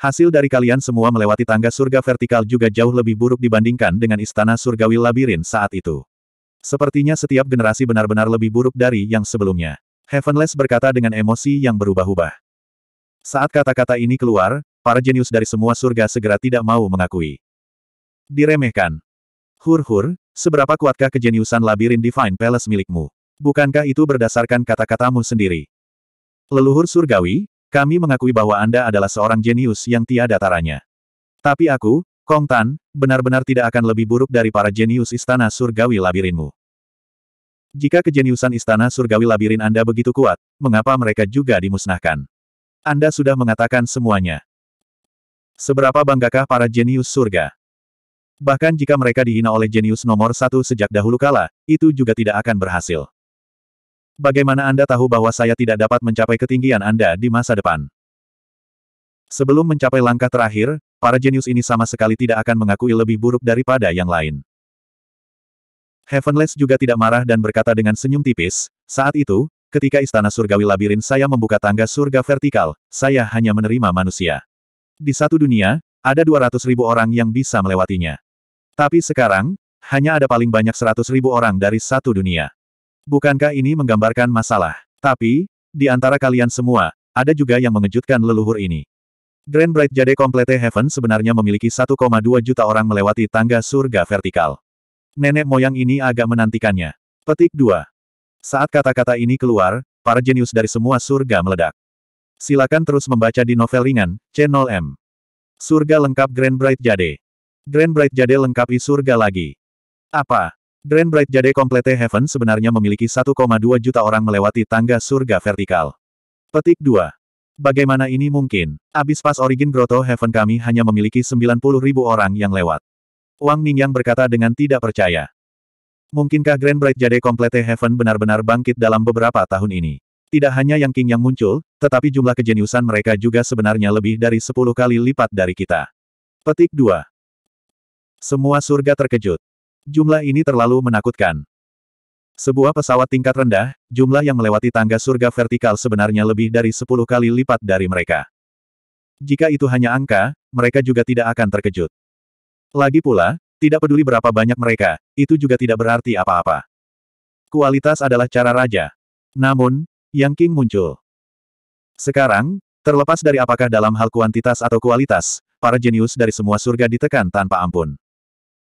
Hasil dari kalian semua melewati tangga surga vertikal juga jauh lebih buruk dibandingkan dengan istana surgawi labirin saat itu. Sepertinya setiap generasi benar-benar lebih buruk dari yang sebelumnya. Heavenless berkata dengan emosi yang berubah-ubah. Saat kata-kata ini keluar, para jenius dari semua surga segera tidak mau mengakui. Diremehkan. Hur-hur, seberapa kuatkah kejeniusan labirin Divine Palace milikmu? Bukankah itu berdasarkan kata-katamu sendiri? Leluhur surgawi, kami mengakui bahwa Anda adalah seorang jenius yang tiada taranya. Tapi aku, Kong Tan, benar-benar tidak akan lebih buruk dari para jenius istana surgawi labirinmu. Jika kejeniusan istana surgawi labirin Anda begitu kuat, mengapa mereka juga dimusnahkan? Anda sudah mengatakan semuanya. Seberapa banggakah para jenius surga? Bahkan jika mereka dihina oleh jenius nomor satu sejak dahulu kala, itu juga tidak akan berhasil. Bagaimana Anda tahu bahwa saya tidak dapat mencapai ketinggian Anda di masa depan? Sebelum mencapai langkah terakhir, para jenius ini sama sekali tidak akan mengakui lebih buruk daripada yang lain. Heavenless juga tidak marah dan berkata dengan senyum tipis, saat itu, ketika istana surgawi labirin saya membuka tangga surga vertikal, saya hanya menerima manusia. Di satu dunia, ada 200 ribu orang yang bisa melewatinya. Tapi sekarang, hanya ada paling banyak 100 ribu orang dari satu dunia. Bukankah ini menggambarkan masalah? Tapi, di antara kalian semua, ada juga yang mengejutkan leluhur ini. Grand Bright Jade Complete Heaven sebenarnya memiliki 1,2 juta orang melewati tangga surga vertikal. Nenek moyang ini agak menantikannya. Petik 2. Saat kata-kata ini keluar, para jenius dari semua surga meledak. Silakan terus membaca di novel ringan, Channel m Surga lengkap Grand Bright Jade. Grand Bright Jade lengkapi surga lagi. Apa? Grand Bright Jade Complete Heaven sebenarnya memiliki 1,2 juta orang melewati tangga surga vertikal. Petik 2. Bagaimana ini mungkin? Abis pas Origin Grotto Heaven kami hanya memiliki 90 ribu orang yang lewat. Wang Ning yang berkata dengan tidak percaya. Mungkinkah Grand Bright Jade Complete Heaven benar-benar bangkit dalam beberapa tahun ini? Tidak hanya yang King yang muncul, tetapi jumlah kejeniusan mereka juga sebenarnya lebih dari sepuluh kali lipat dari kita. Petik 2. Semua surga terkejut. Jumlah ini terlalu menakutkan. Sebuah pesawat tingkat rendah, jumlah yang melewati tangga surga vertikal sebenarnya lebih dari sepuluh kali lipat dari mereka. Jika itu hanya angka, mereka juga tidak akan terkejut. Lagi pula, tidak peduli berapa banyak mereka, itu juga tidak berarti apa-apa. Kualitas adalah cara raja. Namun, yang King muncul. Sekarang, terlepas dari apakah dalam hal kuantitas atau kualitas, para jenius dari semua surga ditekan tanpa ampun.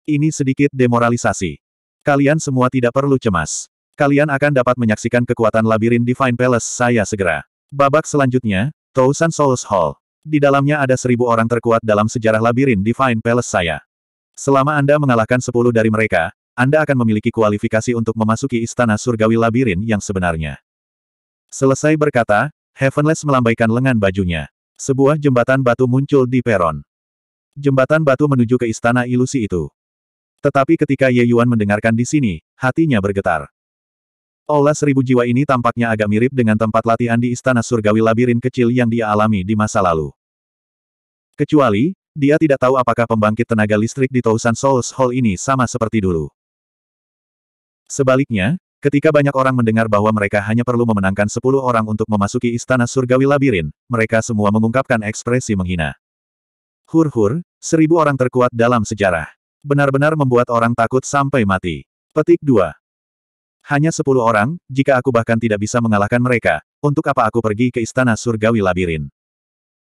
Ini sedikit demoralisasi. Kalian semua tidak perlu cemas. Kalian akan dapat menyaksikan kekuatan labirin Divine Palace saya segera. Babak selanjutnya, Tousan Souls Hall. Di dalamnya ada seribu orang terkuat dalam sejarah labirin Divine Palace saya. Selama Anda mengalahkan sepuluh dari mereka, Anda akan memiliki kualifikasi untuk memasuki Istana Surgawi Labirin yang sebenarnya. Selesai berkata, Heavenless melambaikan lengan bajunya. Sebuah jembatan batu muncul di peron. Jembatan batu menuju ke istana ilusi itu. Tetapi ketika Ye Yuan mendengarkan di sini, hatinya bergetar. Olah seribu jiwa ini tampaknya agak mirip dengan tempat latihan di istana surgawi labirin kecil yang dia alami di masa lalu. Kecuali, dia tidak tahu apakah pembangkit tenaga listrik di Tousan Souls Hall ini sama seperti dulu. Sebaliknya, Ketika banyak orang mendengar bahwa mereka hanya perlu memenangkan sepuluh orang untuk memasuki istana surgawi labirin, mereka semua mengungkapkan ekspresi menghina. Hur-hur, seribu orang terkuat dalam sejarah. Benar-benar membuat orang takut sampai mati. Petik 2. Hanya sepuluh orang, jika aku bahkan tidak bisa mengalahkan mereka, untuk apa aku pergi ke istana surgawi labirin?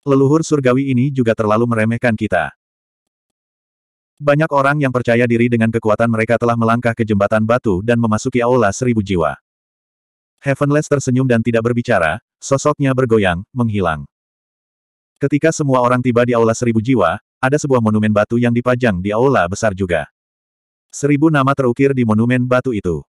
Leluhur surgawi ini juga terlalu meremehkan kita. Banyak orang yang percaya diri dengan kekuatan mereka telah melangkah ke jembatan batu dan memasuki aula seribu jiwa. Heavenless tersenyum dan tidak berbicara, sosoknya bergoyang, menghilang. Ketika semua orang tiba di aula seribu jiwa, ada sebuah monumen batu yang dipajang di aula besar juga. Seribu nama terukir di monumen batu itu.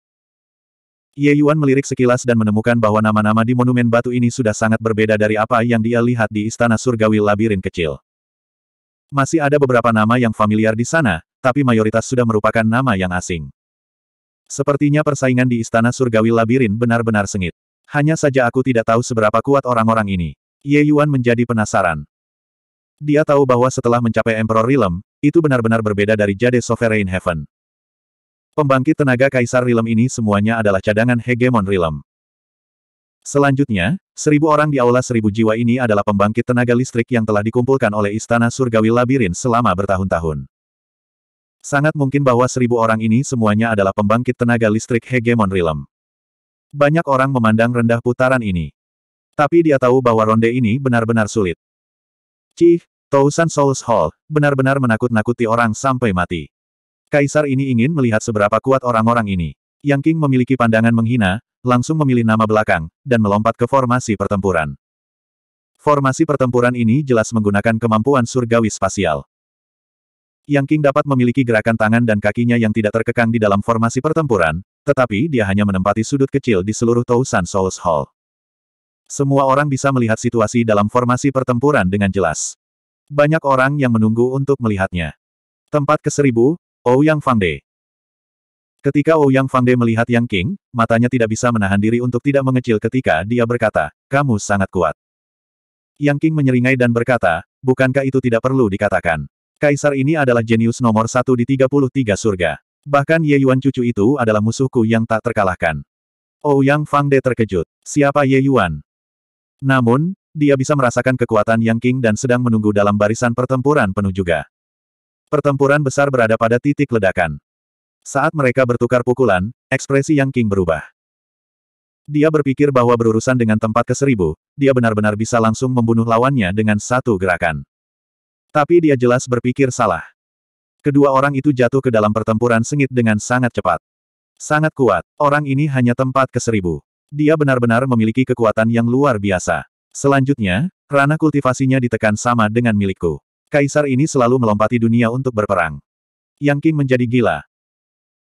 Ye Yuan melirik sekilas dan menemukan bahwa nama-nama di monumen batu ini sudah sangat berbeda dari apa yang dia lihat di Istana Surgawi Labirin kecil. Masih ada beberapa nama yang familiar di sana, tapi mayoritas sudah merupakan nama yang asing. Sepertinya persaingan di Istana Surgawi Labirin benar-benar sengit. Hanya saja aku tidak tahu seberapa kuat orang-orang ini. Ye Yuan menjadi penasaran. Dia tahu bahwa setelah mencapai Emperor Realm, itu benar-benar berbeda dari Jade Sovereign Heaven. Pembangkit tenaga Kaisar Realm ini semuanya adalah cadangan hegemon Realm. Selanjutnya, seribu orang di aula seribu jiwa ini adalah pembangkit tenaga listrik yang telah dikumpulkan oleh Istana Surgawi Labirin selama bertahun-tahun. Sangat mungkin bahwa seribu orang ini semuanya adalah pembangkit tenaga listrik hegemon realm. Banyak orang memandang rendah putaran ini. Tapi dia tahu bahwa ronde ini benar-benar sulit. Cih, Tousan Souls Hall, benar-benar menakut-nakuti orang sampai mati. Kaisar ini ingin melihat seberapa kuat orang-orang ini. Yang King memiliki pandangan menghina, langsung memilih nama belakang, dan melompat ke formasi pertempuran. Formasi pertempuran ini jelas menggunakan kemampuan surgawi spasial. Yang King dapat memiliki gerakan tangan dan kakinya yang tidak terkekang di dalam formasi pertempuran, tetapi dia hanya menempati sudut kecil di seluruh Tousan Souls Hall. Semua orang bisa melihat situasi dalam formasi pertempuran dengan jelas. Banyak orang yang menunggu untuk melihatnya. Tempat ke seribu, Ouyang Fangde. Ketika Ouyang Fangde melihat Yang King, matanya tidak bisa menahan diri untuk tidak mengecil ketika dia berkata, kamu sangat kuat. Yang King menyeringai dan berkata, bukankah itu tidak perlu dikatakan. Kaisar ini adalah jenius nomor satu di 33 surga. Bahkan Ye Yuan cucu itu adalah musuhku yang tak terkalahkan. Ouyang Fangde terkejut. Siapa Ye Yuan? Namun, dia bisa merasakan kekuatan Yang King dan sedang menunggu dalam barisan pertempuran penuh juga. Pertempuran besar berada pada titik ledakan. Saat mereka bertukar pukulan, ekspresi Yang King berubah. Dia berpikir bahwa berurusan dengan tempat ke seribu, dia benar-benar bisa langsung membunuh lawannya dengan satu gerakan. Tapi dia jelas berpikir salah. Kedua orang itu jatuh ke dalam pertempuran sengit dengan sangat cepat. Sangat kuat, orang ini hanya tempat ke seribu. Dia benar-benar memiliki kekuatan yang luar biasa. Selanjutnya, ranah kultivasinya ditekan sama dengan milikku. Kaisar ini selalu melompati dunia untuk berperang. Yang King menjadi gila,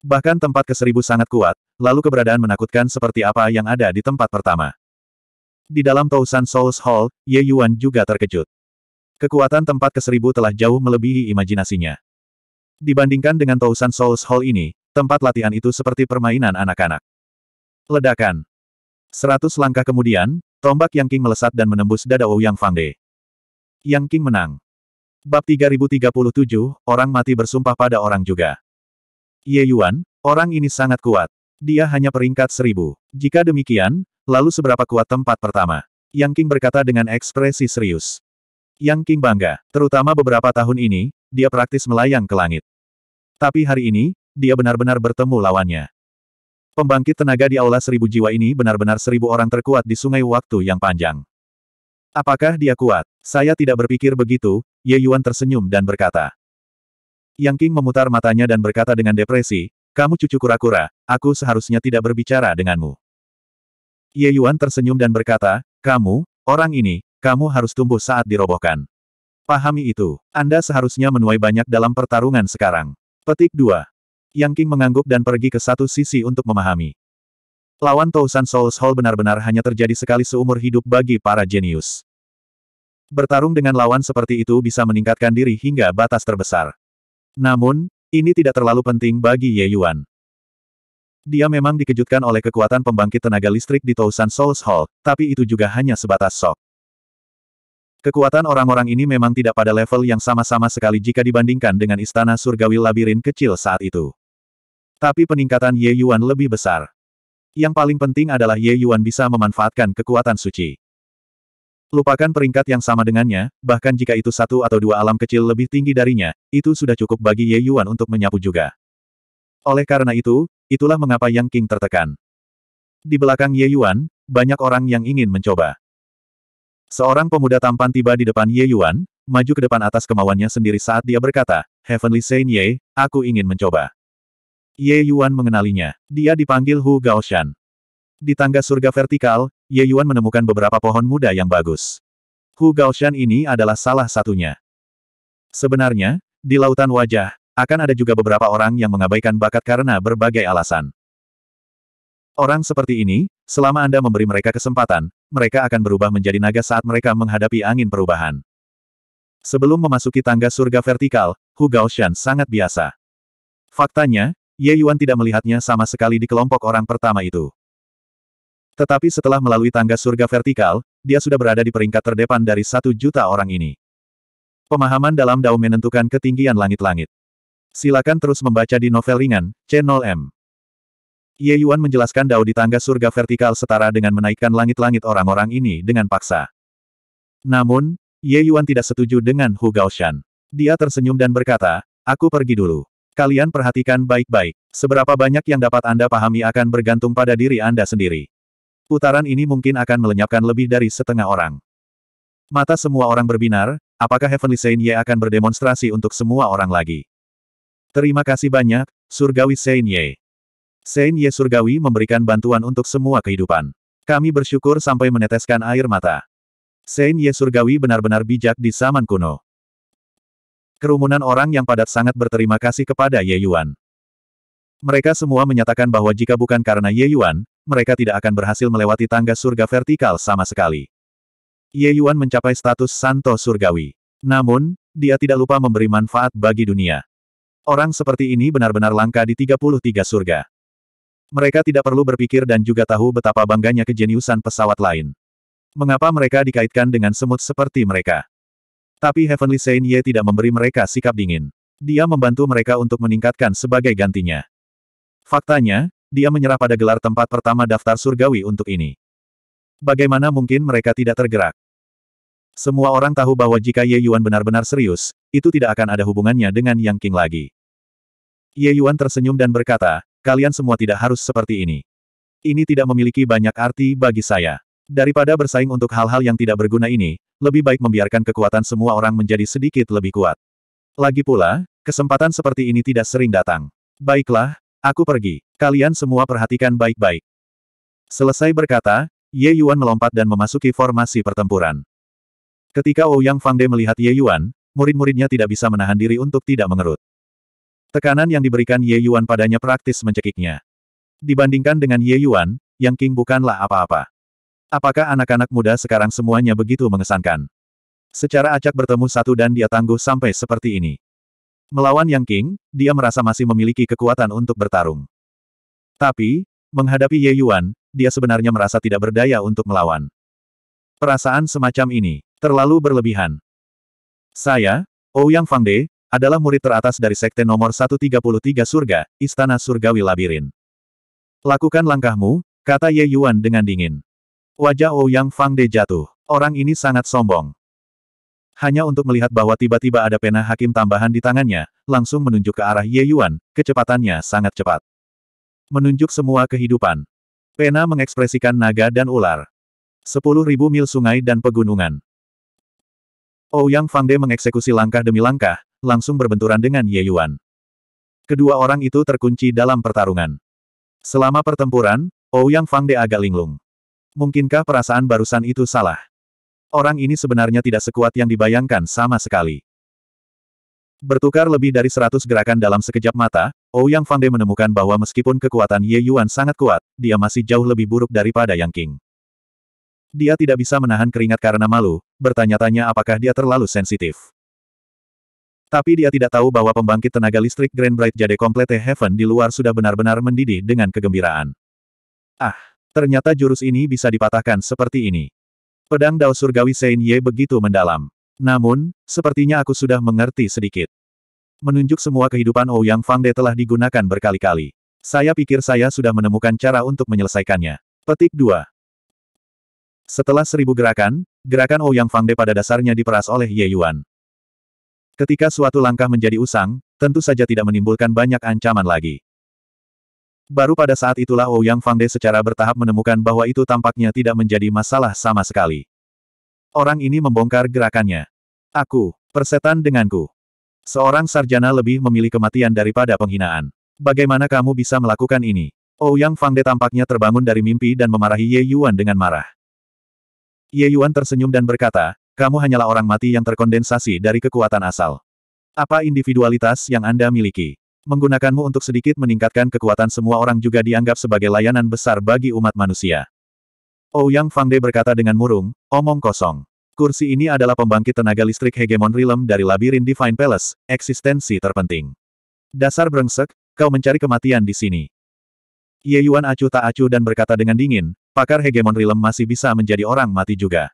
Bahkan tempat ke seribu sangat kuat, lalu keberadaan menakutkan seperti apa yang ada di tempat pertama. Di dalam Tousan Souls Hall, Ye Yuan juga terkejut. Kekuatan tempat ke seribu telah jauh melebihi imajinasinya. Dibandingkan dengan Tousan Souls Hall ini, tempat latihan itu seperti permainan anak-anak. Ledakan. Seratus langkah kemudian, tombak Yang King melesat dan menembus dada Wu Yang Fangde. Yang King menang. Bab 3037, orang mati bersumpah pada orang juga. Ye Yuan, orang ini sangat kuat. Dia hanya peringkat seribu. Jika demikian, lalu seberapa kuat tempat pertama? Yang King berkata dengan ekspresi serius. Yang King bangga, terutama beberapa tahun ini, dia praktis melayang ke langit. Tapi hari ini, dia benar-benar bertemu lawannya. Pembangkit tenaga di aula seribu jiwa ini benar-benar seribu orang terkuat di sungai waktu yang panjang. Apakah dia kuat? Saya tidak berpikir begitu, Ye Yuan tersenyum dan berkata. Yang King memutar matanya dan berkata dengan depresi, kamu cucu kura-kura, aku seharusnya tidak berbicara denganmu. Ye Yuan tersenyum dan berkata, kamu, orang ini, kamu harus tumbuh saat dirobohkan. Pahami itu, Anda seharusnya menuai banyak dalam pertarungan sekarang. Petik 2. Yang King mengangguk dan pergi ke satu sisi untuk memahami. Lawan Tousan Souls Hall benar-benar hanya terjadi sekali seumur hidup bagi para jenius. Bertarung dengan lawan seperti itu bisa meningkatkan diri hingga batas terbesar. Namun, ini tidak terlalu penting bagi Ye Yuan. Dia memang dikejutkan oleh kekuatan pembangkit tenaga listrik di Tousan Souls Hall, tapi itu juga hanya sebatas sok. Kekuatan orang-orang ini memang tidak pada level yang sama-sama sekali jika dibandingkan dengan istana surgawi labirin kecil saat itu. Tapi peningkatan Ye Yuan lebih besar. Yang paling penting adalah Ye Yuan bisa memanfaatkan kekuatan suci. Lupakan peringkat yang sama dengannya, bahkan jika itu satu atau dua alam kecil lebih tinggi darinya, itu sudah cukup bagi Ye Yuan untuk menyapu juga. Oleh karena itu, itulah mengapa Yang King tertekan. Di belakang Ye Yuan, banyak orang yang ingin mencoba. Seorang pemuda tampan tiba di depan Ye Yuan, maju ke depan atas kemauannya sendiri saat dia berkata, Heavenly Saint Ye, aku ingin mencoba. Ye Yuan mengenalinya. Dia dipanggil Hu Gaoshan. Di tangga surga vertikal, Ye Yuan menemukan beberapa pohon muda yang bagus. Hu Gaoshan ini adalah salah satunya. Sebenarnya, di lautan wajah, akan ada juga beberapa orang yang mengabaikan bakat karena berbagai alasan. Orang seperti ini, selama Anda memberi mereka kesempatan, mereka akan berubah menjadi naga saat mereka menghadapi angin perubahan. Sebelum memasuki tangga surga vertikal, Hu Gaoshan sangat biasa. Faktanya, Ye Yuan tidak melihatnya sama sekali di kelompok orang pertama itu. Tetapi setelah melalui tangga surga vertikal, dia sudah berada di peringkat terdepan dari satu juta orang ini. Pemahaman dalam Dao menentukan ketinggian langit-langit. Silakan terus membaca di novel ringan, Channel m Ye Yuan menjelaskan Dao di tangga surga vertikal setara dengan menaikkan langit-langit orang-orang ini dengan paksa. Namun, Ye Yuan tidak setuju dengan Hu Gaoshan. Dia tersenyum dan berkata, aku pergi dulu. Kalian perhatikan baik-baik. Seberapa banyak yang dapat Anda pahami akan bergantung pada diri Anda sendiri. Putaran ini mungkin akan melenyapkan lebih dari setengah orang. Mata semua orang berbinar, apakah Heavenly Saint Ye akan berdemonstrasi untuk semua orang lagi? Terima kasih banyak, Surgawi Saint Ye. Saint Ye Surgawi memberikan bantuan untuk semua kehidupan. Kami bersyukur sampai meneteskan air mata. Saint Ye Surgawi benar-benar bijak di zaman kuno. Kerumunan orang yang padat sangat berterima kasih kepada Ye Yuan. Mereka semua menyatakan bahwa jika bukan karena Ye Yuan, mereka tidak akan berhasil melewati tangga surga vertikal sama sekali. Ye Yuan mencapai status Santo Surgawi. Namun, dia tidak lupa memberi manfaat bagi dunia. Orang seperti ini benar-benar langka di 33 surga. Mereka tidak perlu berpikir dan juga tahu betapa bangganya kejeniusan pesawat lain. Mengapa mereka dikaitkan dengan semut seperti mereka? Tapi Heavenly Saint Ye tidak memberi mereka sikap dingin. Dia membantu mereka untuk meningkatkan sebagai gantinya. Faktanya, dia menyerah pada gelar tempat pertama daftar surgawi untuk ini. Bagaimana mungkin mereka tidak tergerak? Semua orang tahu bahwa jika Ye Yuan benar-benar serius, itu tidak akan ada hubungannya dengan Yang King lagi. Ye Yuan tersenyum dan berkata, kalian semua tidak harus seperti ini. Ini tidak memiliki banyak arti bagi saya. Daripada bersaing untuk hal-hal yang tidak berguna ini, lebih baik membiarkan kekuatan semua orang menjadi sedikit lebih kuat. Lagi pula, kesempatan seperti ini tidak sering datang. Baiklah, Aku pergi. Kalian semua perhatikan baik-baik. Selesai berkata, Ye Yuan melompat dan memasuki formasi pertempuran. Ketika Ouyang Fangde melihat Ye Yuan, murid-muridnya tidak bisa menahan diri untuk tidak mengerut. Tekanan yang diberikan Ye Yuan padanya praktis mencekiknya. Dibandingkan dengan Ye Yuan, Yang King bukanlah apa-apa. Apakah anak-anak muda sekarang semuanya begitu mengesankan? Secara acak bertemu satu dan dia tangguh sampai seperti ini. Melawan Yang King, dia merasa masih memiliki kekuatan untuk bertarung. Tapi, menghadapi Ye Yuan, dia sebenarnya merasa tidak berdaya untuk melawan. Perasaan semacam ini, terlalu berlebihan. Saya, Ouyang Fangde, adalah murid teratas dari Sekte nomor 133 Surga, Istana Surgawi Labirin. Lakukan langkahmu, kata Ye Yuan dengan dingin. Wajah Ouyang Fangde jatuh. Orang ini sangat sombong hanya untuk melihat bahwa tiba-tiba ada pena hakim tambahan di tangannya, langsung menunjuk ke arah Ye Yuan, kecepatannya sangat cepat. Menunjuk semua kehidupan. Pena mengekspresikan naga dan ular. Sepuluh mil sungai dan pegunungan. Ouyang Fangde mengeksekusi langkah demi langkah, langsung berbenturan dengan Ye Yuan. Kedua orang itu terkunci dalam pertarungan. Selama pertempuran, Ouyang Fangde agak linglung. Mungkinkah perasaan barusan itu salah? Orang ini sebenarnya tidak sekuat yang dibayangkan sama sekali. Bertukar lebih dari seratus gerakan dalam sekejap mata, Ouyang Fangde menemukan bahwa meskipun kekuatan Ye Yuan sangat kuat, dia masih jauh lebih buruk daripada Yang King. Dia tidak bisa menahan keringat karena malu, bertanya-tanya apakah dia terlalu sensitif. Tapi dia tidak tahu bahwa pembangkit tenaga listrik Grand Bright Jade Complete Heaven di luar sudah benar-benar mendidih dengan kegembiraan. Ah, ternyata jurus ini bisa dipatahkan seperti ini. Pedang Dao Surgawi Sein Ye begitu mendalam. Namun, sepertinya aku sudah mengerti sedikit. Menunjuk semua kehidupan Ouyang oh Fangde telah digunakan berkali-kali. Saya pikir saya sudah menemukan cara untuk menyelesaikannya. Petik 2. Setelah seribu gerakan, gerakan Ouyang oh Fangde pada dasarnya diperas oleh Ye Yuan. Ketika suatu langkah menjadi usang, tentu saja tidak menimbulkan banyak ancaman lagi. Baru pada saat itulah Ouyang Fangde secara bertahap menemukan bahwa itu tampaknya tidak menjadi masalah sama sekali. Orang ini membongkar gerakannya. Aku, persetan denganku. Seorang sarjana lebih memilih kematian daripada penghinaan. Bagaimana kamu bisa melakukan ini? Ouyang Fangde tampaknya terbangun dari mimpi dan memarahi Ye Yuan dengan marah. Ye Yuan tersenyum dan berkata, kamu hanyalah orang mati yang terkondensasi dari kekuatan asal. Apa individualitas yang Anda miliki? Menggunakanmu untuk sedikit meningkatkan kekuatan semua orang juga dianggap sebagai layanan besar bagi umat manusia. Ouyang oh, Fangde berkata dengan murung, omong kosong. Kursi ini adalah pembangkit tenaga listrik hegemon realm dari labirin Divine Palace, eksistensi terpenting. Dasar brengsek, kau mencari kematian di sini. Ye Yuan acuh tak acuh dan berkata dengan dingin, pakar hegemon realm masih bisa menjadi orang mati juga.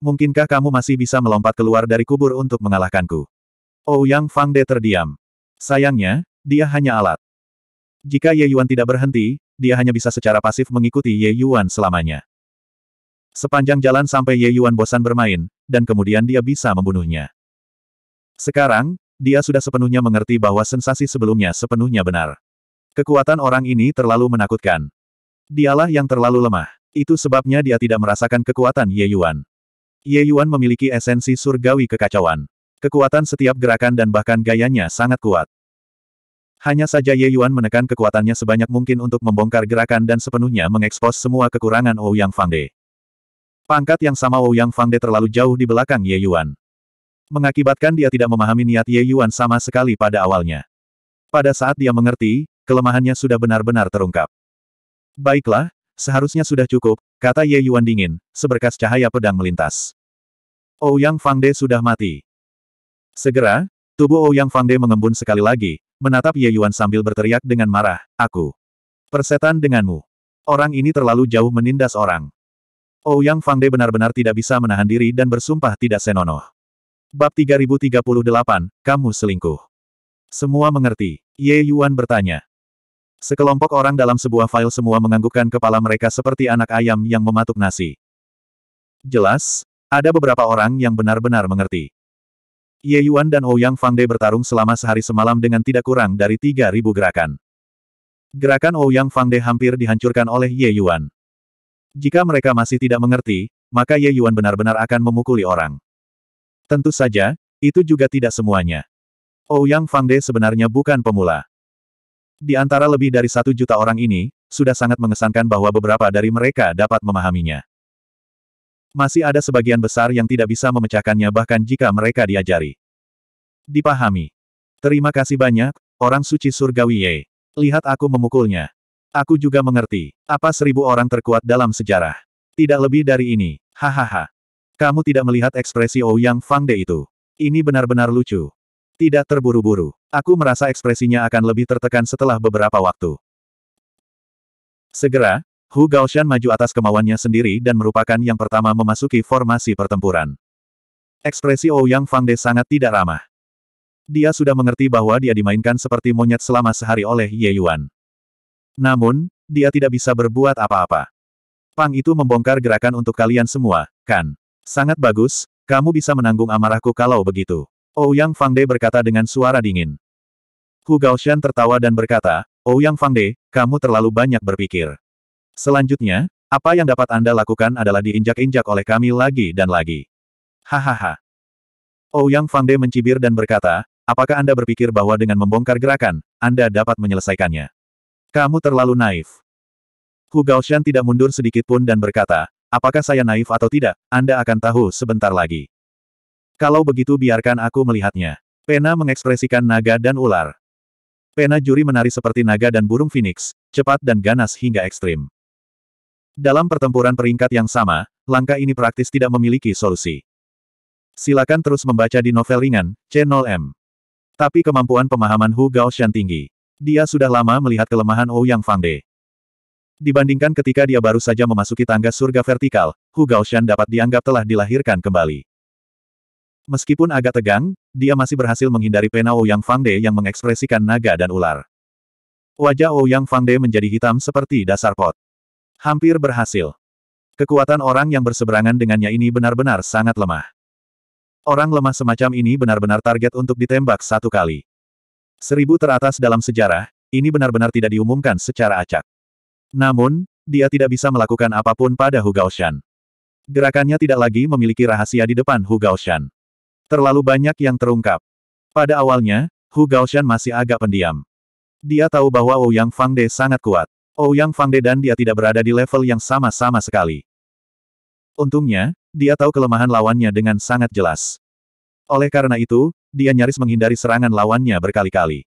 Mungkinkah kamu masih bisa melompat keluar dari kubur untuk mengalahkanku? Ouyang oh, Fangde terdiam. Sayangnya, dia hanya alat. Jika Ye Yuan tidak berhenti, dia hanya bisa secara pasif mengikuti Ye Yuan selamanya. Sepanjang jalan sampai Ye Yuan bosan bermain, dan kemudian dia bisa membunuhnya. Sekarang, dia sudah sepenuhnya mengerti bahwa sensasi sebelumnya sepenuhnya benar. Kekuatan orang ini terlalu menakutkan. Dialah yang terlalu lemah. Itu sebabnya dia tidak merasakan kekuatan Ye Yuan. Ye Yuan memiliki esensi surgawi kekacauan. Kekuatan setiap gerakan dan bahkan gayanya sangat kuat. Hanya saja Ye Yuan menekan kekuatannya sebanyak mungkin untuk membongkar gerakan dan sepenuhnya mengekspos semua kekurangan Ouyang Fangde. Pangkat yang sama Ouyang Fangde terlalu jauh di belakang Ye Yuan. Mengakibatkan dia tidak memahami niat Ye Yuan sama sekali pada awalnya. Pada saat dia mengerti, kelemahannya sudah benar-benar terungkap. Baiklah, seharusnya sudah cukup, kata Ye Yuan dingin, seberkas cahaya pedang melintas. Ouyang Fangde sudah mati. Segera, tubuh Ouyang Fangde mengembun sekali lagi, menatap Ye Yuan sambil berteriak dengan marah, aku. Persetan denganmu. Orang ini terlalu jauh menindas orang. Ouyang oh Fangde benar-benar tidak bisa menahan diri dan bersumpah tidak senonoh. Bab 3038, Kamu Selingkuh. Semua mengerti. Ye Yuan bertanya. Sekelompok orang dalam sebuah file semua menganggukkan kepala mereka seperti anak ayam yang mematuk nasi. Jelas, ada beberapa orang yang benar-benar mengerti. Ye Yuan dan Ouyang Fangde bertarung selama sehari semalam dengan tidak kurang dari 3.000 gerakan. Gerakan Ouyang Fangde hampir dihancurkan oleh Ye Yuan. Jika mereka masih tidak mengerti, maka Ye Yuan benar-benar akan memukuli orang. Tentu saja, itu juga tidak semuanya. Ouyang Fangde sebenarnya bukan pemula. Di antara lebih dari satu juta orang ini, sudah sangat mengesankan bahwa beberapa dari mereka dapat memahaminya. Masih ada sebagian besar yang tidak bisa memecahkannya bahkan jika mereka diajari. Dipahami. Terima kasih banyak, orang suci surgawi Ye. Lihat aku memukulnya. Aku juga mengerti. Apa seribu orang terkuat dalam sejarah? Tidak lebih dari ini. Hahaha. Kamu tidak melihat ekspresi Ouyang Fangde itu. Ini benar-benar lucu. Tidak terburu-buru. Aku merasa ekspresinya akan lebih tertekan setelah beberapa waktu. Segera, Hu Gaoshan maju atas kemauannya sendiri dan merupakan yang pertama memasuki formasi pertempuran. Ekspresi Ouyang Fangde sangat tidak ramah. Dia sudah mengerti bahwa dia dimainkan seperti monyet selama sehari oleh Ye Yuan. Namun, dia tidak bisa berbuat apa-apa. Pang itu membongkar gerakan untuk kalian semua, kan? Sangat bagus, kamu bisa menanggung amarahku kalau begitu. Ouyang Fangde berkata dengan suara dingin. Hu Gaoshan tertawa dan berkata, Ouyang Fangde, kamu terlalu banyak berpikir. Selanjutnya, apa yang dapat Anda lakukan adalah diinjak-injak oleh kami lagi dan lagi. Hahaha. Ouyang oh, Fangde mencibir dan berkata, apakah Anda berpikir bahwa dengan membongkar gerakan, Anda dapat menyelesaikannya? Kamu terlalu naif. Hu Gaoshan tidak mundur sedikit pun dan berkata, apakah saya naif atau tidak, Anda akan tahu sebentar lagi. Kalau begitu biarkan aku melihatnya. Pena mengekspresikan naga dan ular. Pena juri menari seperti naga dan burung phoenix, cepat dan ganas hingga ekstrim. Dalam pertempuran peringkat yang sama, langkah ini praktis tidak memiliki solusi. Silakan terus membaca di novel ringan, C0M. Tapi kemampuan pemahaman Hu Gaoshan tinggi. Dia sudah lama melihat kelemahan Ouyang Fangde. Dibandingkan ketika dia baru saja memasuki tangga surga vertikal, Hu Gaoshan dapat dianggap telah dilahirkan kembali. Meskipun agak tegang, dia masih berhasil menghindari pena Ouyang Fangde yang mengekspresikan naga dan ular. Wajah Ouyang Fangde menjadi hitam seperti dasar pot. Hampir berhasil. Kekuatan orang yang berseberangan dengannya ini benar-benar sangat lemah. Orang lemah semacam ini benar-benar target untuk ditembak satu kali. Seribu teratas dalam sejarah, ini benar-benar tidak diumumkan secara acak. Namun, dia tidak bisa melakukan apapun pada Hu Gaoshan. Gerakannya tidak lagi memiliki rahasia di depan Hu Gaoshan. Terlalu banyak yang terungkap. Pada awalnya, Hu Gaoshan masih agak pendiam. Dia tahu bahwa Wu Fangde sangat kuat. Ouyang oh, Fangde dan dia tidak berada di level yang sama-sama sekali. Untungnya, dia tahu kelemahan lawannya dengan sangat jelas. Oleh karena itu, dia nyaris menghindari serangan lawannya berkali-kali.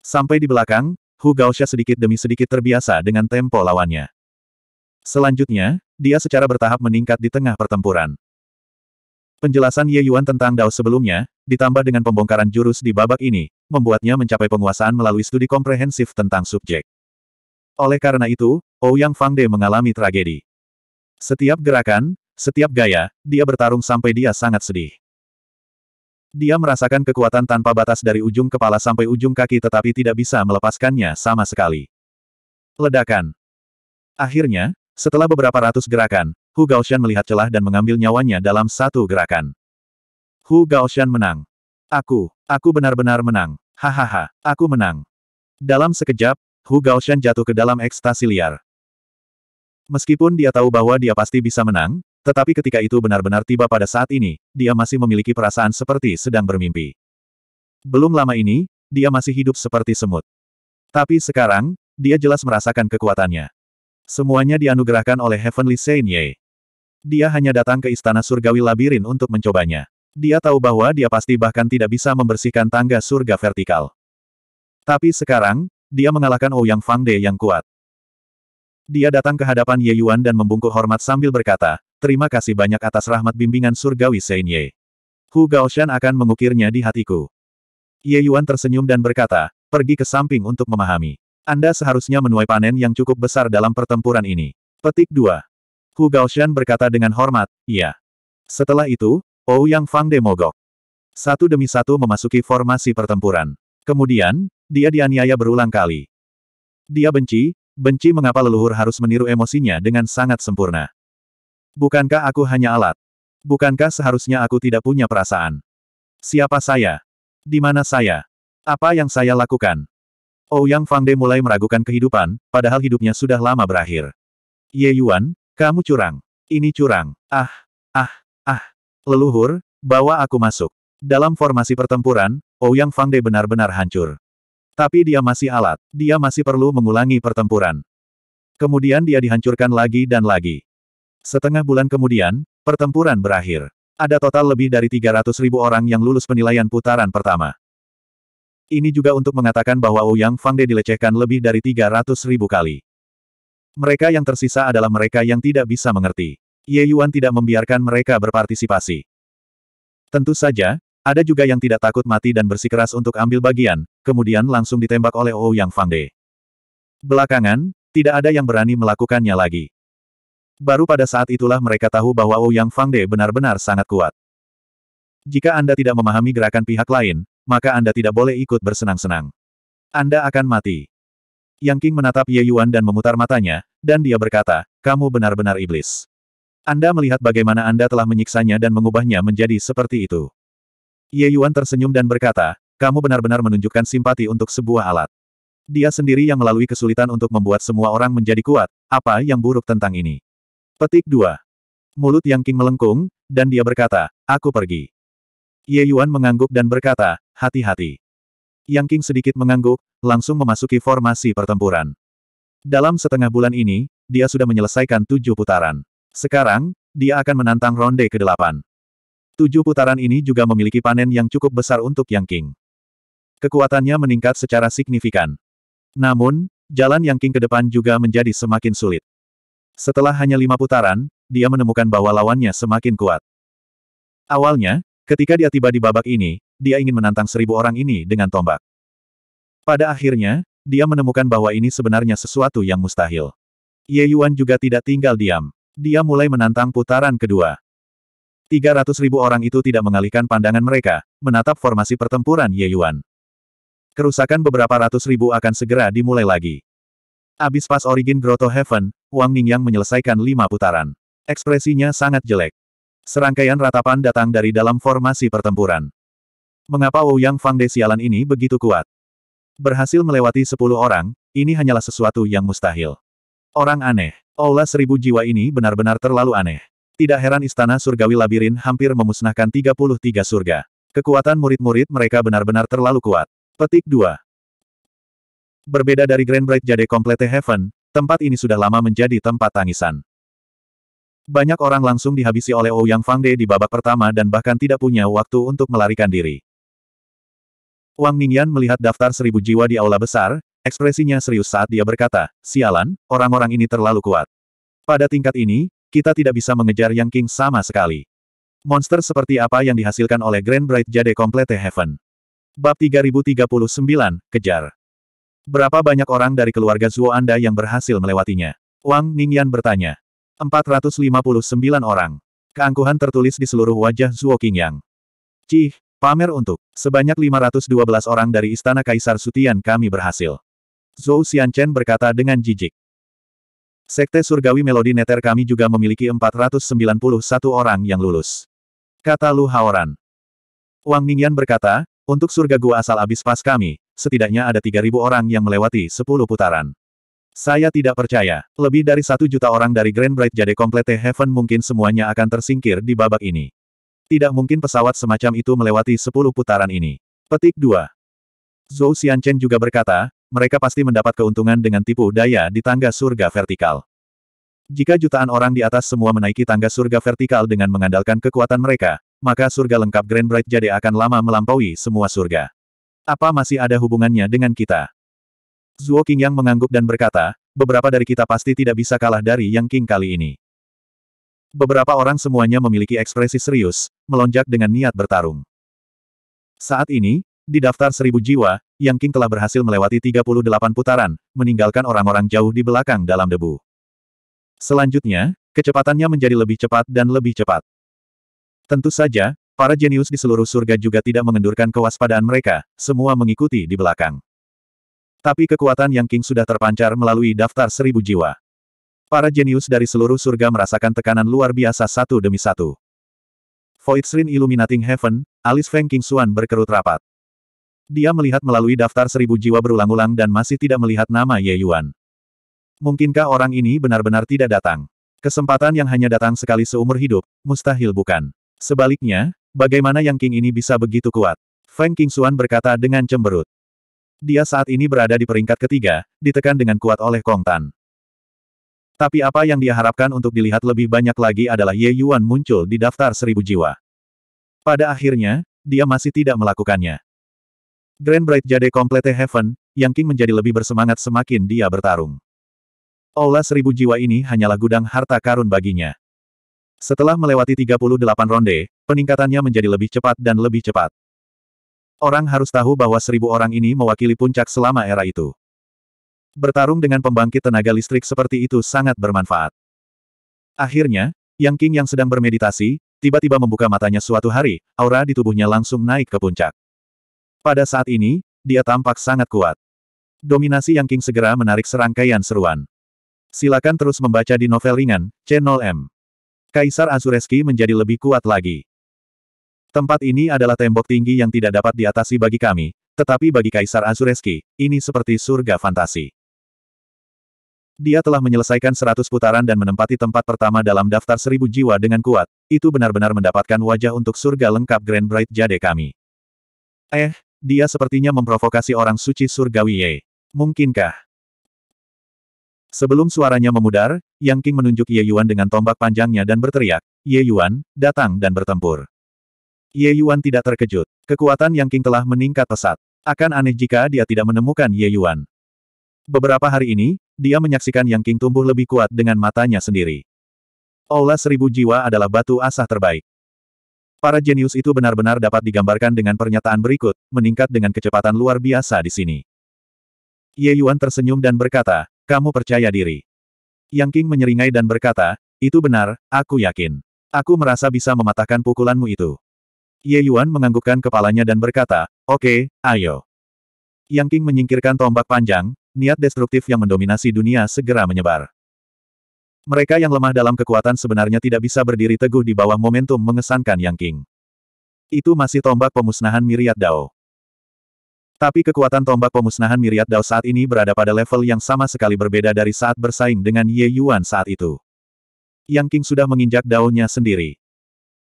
Sampai di belakang, Hu Gaosha sedikit demi sedikit terbiasa dengan tempo lawannya. Selanjutnya, dia secara bertahap meningkat di tengah pertempuran. Penjelasan Ye Yuan tentang Dao sebelumnya, ditambah dengan pembongkaran jurus di babak ini, membuatnya mencapai penguasaan melalui studi komprehensif tentang subjek. Oleh karena itu, Ouyang Fangde mengalami tragedi. Setiap gerakan, setiap gaya, dia bertarung sampai dia sangat sedih. Dia merasakan kekuatan tanpa batas dari ujung kepala sampai ujung kaki tetapi tidak bisa melepaskannya sama sekali. Ledakan. Akhirnya, setelah beberapa ratus gerakan, Hu Gaoshan melihat celah dan mengambil nyawanya dalam satu gerakan. Hu Gaoshan menang. Aku, aku benar-benar menang. Hahaha, aku menang. Dalam sekejap, Hu Gaoshan jatuh ke dalam ekstasi liar. Meskipun dia tahu bahwa dia pasti bisa menang, tetapi ketika itu benar-benar tiba pada saat ini, dia masih memiliki perasaan seperti sedang bermimpi. Belum lama ini, dia masih hidup seperti semut. Tapi sekarang, dia jelas merasakan kekuatannya. Semuanya dianugerahkan oleh Heavenly Saint Ye. Dia hanya datang ke Istana Surgawi Labirin untuk mencobanya. Dia tahu bahwa dia pasti bahkan tidak bisa membersihkan tangga surga vertikal. Tapi sekarang, dia mengalahkan Ouyang oh Fangde yang kuat. Dia datang ke hadapan Ye Yuan dan membungkuk hormat sambil berkata, terima kasih banyak atas rahmat bimbingan surgawi Ye. Hu Gaoshan akan mengukirnya di hatiku. Ye Yuan tersenyum dan berkata, pergi ke samping untuk memahami. Anda seharusnya menuai panen yang cukup besar dalam pertempuran ini. Petik 2. Hu Gaoshan berkata dengan hormat, iya. Setelah itu, Ou oh Yang mogok. mogok. Satu demi satu memasuki formasi pertempuran. Kemudian, dia dianiaya berulang kali. Dia benci, benci mengapa leluhur harus meniru emosinya dengan sangat sempurna. Bukankah aku hanya alat? Bukankah seharusnya aku tidak punya perasaan? Siapa saya? Di mana saya? Apa yang saya lakukan? Ouyang oh, Fangde mulai meragukan kehidupan, padahal hidupnya sudah lama berakhir. Ye Yuan, kamu curang. Ini curang. Ah, ah, ah. Leluhur, bawa aku masuk. Dalam formasi pertempuran, Ouyang oh, Fangde benar-benar hancur. Tapi dia masih alat, dia masih perlu mengulangi pertempuran. Kemudian dia dihancurkan lagi dan lagi. Setengah bulan kemudian, pertempuran berakhir. Ada total lebih dari 300 ribu orang yang lulus penilaian putaran pertama. Ini juga untuk mengatakan bahwa Ouyang Fangde dilecehkan lebih dari 300 ribu kali. Mereka yang tersisa adalah mereka yang tidak bisa mengerti. Ye Yuan tidak membiarkan mereka berpartisipasi. Tentu saja, ada juga yang tidak takut mati dan bersikeras untuk ambil bagian, kemudian langsung ditembak oleh Ouyang Fangde. Belakangan, tidak ada yang berani melakukannya lagi. Baru pada saat itulah mereka tahu bahwa Ouyang Fangde benar-benar sangat kuat. Jika Anda tidak memahami gerakan pihak lain, maka Anda tidak boleh ikut bersenang-senang. Anda akan mati. Yang King menatap Ye Yuan dan memutar matanya, dan dia berkata, kamu benar-benar iblis. Anda melihat bagaimana Anda telah menyiksanya dan mengubahnya menjadi seperti itu. Ye Yuan tersenyum dan berkata, kamu benar-benar menunjukkan simpati untuk sebuah alat. Dia sendiri yang melalui kesulitan untuk membuat semua orang menjadi kuat, apa yang buruk tentang ini? Petik 2. Mulut Yang King melengkung, dan dia berkata, aku pergi. Ye Yuan mengangguk dan berkata, hati-hati. Yang King sedikit mengangguk, langsung memasuki formasi pertempuran. Dalam setengah bulan ini, dia sudah menyelesaikan tujuh putaran. Sekarang, dia akan menantang ronde ke-8. Tujuh putaran ini juga memiliki panen yang cukup besar untuk Yang King. Kekuatannya meningkat secara signifikan. Namun, jalan Yang King ke depan juga menjadi semakin sulit. Setelah hanya lima putaran, dia menemukan bahwa lawannya semakin kuat. Awalnya, ketika dia tiba di babak ini, dia ingin menantang seribu orang ini dengan tombak. Pada akhirnya, dia menemukan bahwa ini sebenarnya sesuatu yang mustahil. Ye Yuan juga tidak tinggal diam. Dia mulai menantang putaran kedua. 300 ribu orang itu tidak mengalihkan pandangan mereka, menatap formasi pertempuran Ye Yuan. Kerusakan beberapa ratus ribu akan segera dimulai lagi. Abis pas Origin Grotto Heaven, Wang Ningyang menyelesaikan lima putaran. Ekspresinya sangat jelek. Serangkaian ratapan datang dari dalam formasi pertempuran. Mengapa Wu Yang Fang De sialan ini begitu kuat? Berhasil melewati sepuluh orang, ini hanyalah sesuatu yang mustahil. Orang aneh. Aula seribu jiwa ini benar-benar terlalu aneh. Tidak heran istana surgawi labirin hampir memusnahkan 33 surga. Kekuatan murid-murid mereka benar-benar terlalu kuat. Petik 2. Berbeda dari Grand Bright Jade Complete Heaven, tempat ini sudah lama menjadi tempat tangisan. Banyak orang langsung dihabisi oleh Ouyang Fangde di babak pertama dan bahkan tidak punya waktu untuk melarikan diri. Wang Ningyan melihat daftar seribu jiwa di aula besar, ekspresinya serius saat dia berkata, sialan, orang-orang ini terlalu kuat. Pada tingkat ini, kita tidak bisa mengejar Yang King sama sekali. Monster seperti apa yang dihasilkan oleh Grand Bright Jade Complete Heaven. Bab 3039, Kejar. Berapa banyak orang dari keluarga Zuo Anda yang berhasil melewatinya? Wang Ningyan bertanya. 459 orang. Keangkuhan tertulis di seluruh wajah Zuo Qingyang. Cih, pamer untuk. Sebanyak 512 orang dari Istana Kaisar Sutian kami berhasil. Zhou Xianchen berkata dengan jijik. Sekte Surgawi Melodi Neter kami juga memiliki 491 orang yang lulus. Kata Lu Haoran. Wang Ningyan berkata, untuk surga gua asal abis pas kami, setidaknya ada 3.000 orang yang melewati 10 putaran. Saya tidak percaya. Lebih dari satu juta orang dari Grand Bright Jade Complete Heaven mungkin semuanya akan tersingkir di babak ini. Tidak mungkin pesawat semacam itu melewati 10 putaran ini. Petik 2. Zhou Xianchen juga berkata, mereka pasti mendapat keuntungan dengan tipu daya di tangga surga vertikal. Jika jutaan orang di atas semua menaiki tangga surga vertikal dengan mengandalkan kekuatan mereka, maka surga lengkap Grand Bright Jade akan lama melampaui semua surga. Apa masih ada hubungannya dengan kita? Zuo yang mengangguk dan berkata, beberapa dari kita pasti tidak bisa kalah dari Yang King kali ini. Beberapa orang semuanya memiliki ekspresi serius, melonjak dengan niat bertarung. Saat ini, di daftar seribu jiwa, Yang King telah berhasil melewati 38 putaran, meninggalkan orang-orang jauh di belakang dalam debu. Selanjutnya, kecepatannya menjadi lebih cepat dan lebih cepat. Tentu saja, para jenius di seluruh surga juga tidak mengendurkan kewaspadaan mereka, semua mengikuti di belakang. Tapi kekuatan Yang King sudah terpancar melalui daftar seribu jiwa. Para jenius dari seluruh surga merasakan tekanan luar biasa satu demi satu. Void Illuminating Heaven, alis Feng King Xuan berkerut rapat. Dia melihat melalui daftar seribu jiwa berulang-ulang dan masih tidak melihat nama Ye Yuan. Mungkinkah orang ini benar-benar tidak datang? Kesempatan yang hanya datang sekali seumur hidup, mustahil bukan? Sebaliknya, bagaimana Yang King ini bisa begitu kuat? Feng Xuan berkata dengan cemberut. Dia saat ini berada di peringkat ketiga, ditekan dengan kuat oleh Kong Tan. Tapi apa yang dia harapkan untuk dilihat lebih banyak lagi adalah Ye Yuan muncul di daftar seribu jiwa. Pada akhirnya, dia masih tidak melakukannya. Grand Bright Jade Complete Heaven, Yang King menjadi lebih bersemangat semakin dia bertarung. Aula seribu jiwa ini hanyalah gudang harta karun baginya. Setelah melewati 38 ronde, peningkatannya menjadi lebih cepat dan lebih cepat. Orang harus tahu bahwa seribu orang ini mewakili puncak selama era itu. Bertarung dengan pembangkit tenaga listrik seperti itu sangat bermanfaat. Akhirnya, Yang King yang sedang bermeditasi, tiba-tiba membuka matanya suatu hari, aura di tubuhnya langsung naik ke puncak. Pada saat ini, dia tampak sangat kuat. Dominasi Yang King segera menarik serangkaian seruan. Silakan terus membaca di novel ringan, C0M. Kaisar Azureski menjadi lebih kuat lagi. Tempat ini adalah tembok tinggi yang tidak dapat diatasi bagi kami, tetapi bagi Kaisar Azureski, ini seperti surga fantasi. Dia telah menyelesaikan seratus putaran dan menempati tempat pertama dalam daftar seribu jiwa dengan kuat, itu benar-benar mendapatkan wajah untuk surga lengkap Grand Bright Jade kami. Eh, dia sepertinya memprovokasi orang suci surgawi Ye. Mungkinkah? Sebelum suaranya memudar, Yang King menunjuk Ye Yuan dengan tombak panjangnya dan berteriak, Ye Yuan, datang dan bertempur. Ye Yuan tidak terkejut. Kekuatan Yang King telah meningkat pesat. Akan aneh jika dia tidak menemukan Ye Yuan. Beberapa hari ini, dia menyaksikan Yang King tumbuh lebih kuat dengan matanya sendiri. Aula seribu jiwa adalah batu asah terbaik. Para jenius itu benar-benar dapat digambarkan dengan pernyataan berikut, meningkat dengan kecepatan luar biasa di sini. Ye Yuan tersenyum dan berkata, kamu percaya diri. Yang King menyeringai dan berkata, itu benar, aku yakin. Aku merasa bisa mematahkan pukulanmu itu. Ye Yuan menganggukkan kepalanya dan berkata, oke, okay, ayo. Yang King menyingkirkan tombak panjang, niat destruktif yang mendominasi dunia segera menyebar. Mereka yang lemah dalam kekuatan sebenarnya tidak bisa berdiri teguh di bawah momentum mengesankan Yang King. Itu masih tombak pemusnahan Miriat Dao. Tapi kekuatan tombak pemusnahan Miriat Dao saat ini berada pada level yang sama sekali berbeda dari saat bersaing dengan Ye Yuan saat itu. Yang King sudah menginjak daunnya sendiri.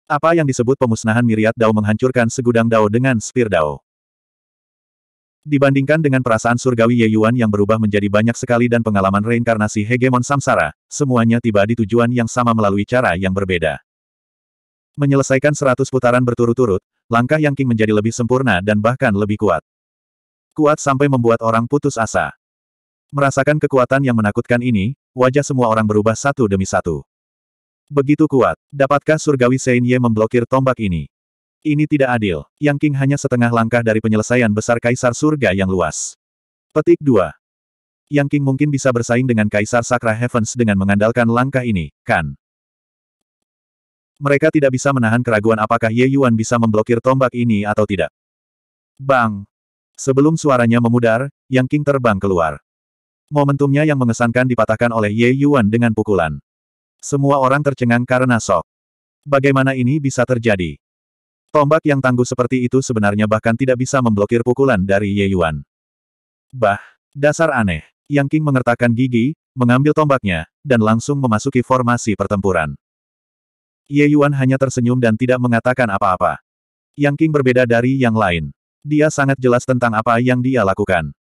Apa yang disebut pemusnahan Miriat Dao menghancurkan segudang Dao dengan Spear Dao. Dibandingkan dengan perasaan surgawi Ye Yuan yang berubah menjadi banyak sekali dan pengalaman reinkarnasi hegemon samsara, semuanya tiba di tujuan yang sama melalui cara yang berbeda. Menyelesaikan seratus putaran berturut-turut, langkah Yang King menjadi lebih sempurna dan bahkan lebih kuat. Kuat sampai membuat orang putus asa. Merasakan kekuatan yang menakutkan ini, wajah semua orang berubah satu demi satu. Begitu kuat, dapatkah surgawi Sein Ye memblokir tombak ini? Ini tidak adil. Yang King hanya setengah langkah dari penyelesaian besar Kaisar Surga yang luas. Petik 2. Yang King mungkin bisa bersaing dengan Kaisar Sakra Heavens dengan mengandalkan langkah ini, kan? Mereka tidak bisa menahan keraguan apakah Ye Yuan bisa memblokir tombak ini atau tidak. Bang! Sebelum suaranya memudar, Yang King terbang keluar. Momentumnya yang mengesankan dipatahkan oleh Ye Yuan dengan pukulan. Semua orang tercengang karena sok. Bagaimana ini bisa terjadi? Tombak yang tangguh seperti itu sebenarnya bahkan tidak bisa memblokir pukulan dari Ye Yuan. Bah, dasar aneh. Yang King mengertakkan gigi, mengambil tombaknya, dan langsung memasuki formasi pertempuran. Ye Yuan hanya tersenyum dan tidak mengatakan apa-apa. Yang King berbeda dari yang lain. Dia sangat jelas tentang apa yang dia lakukan.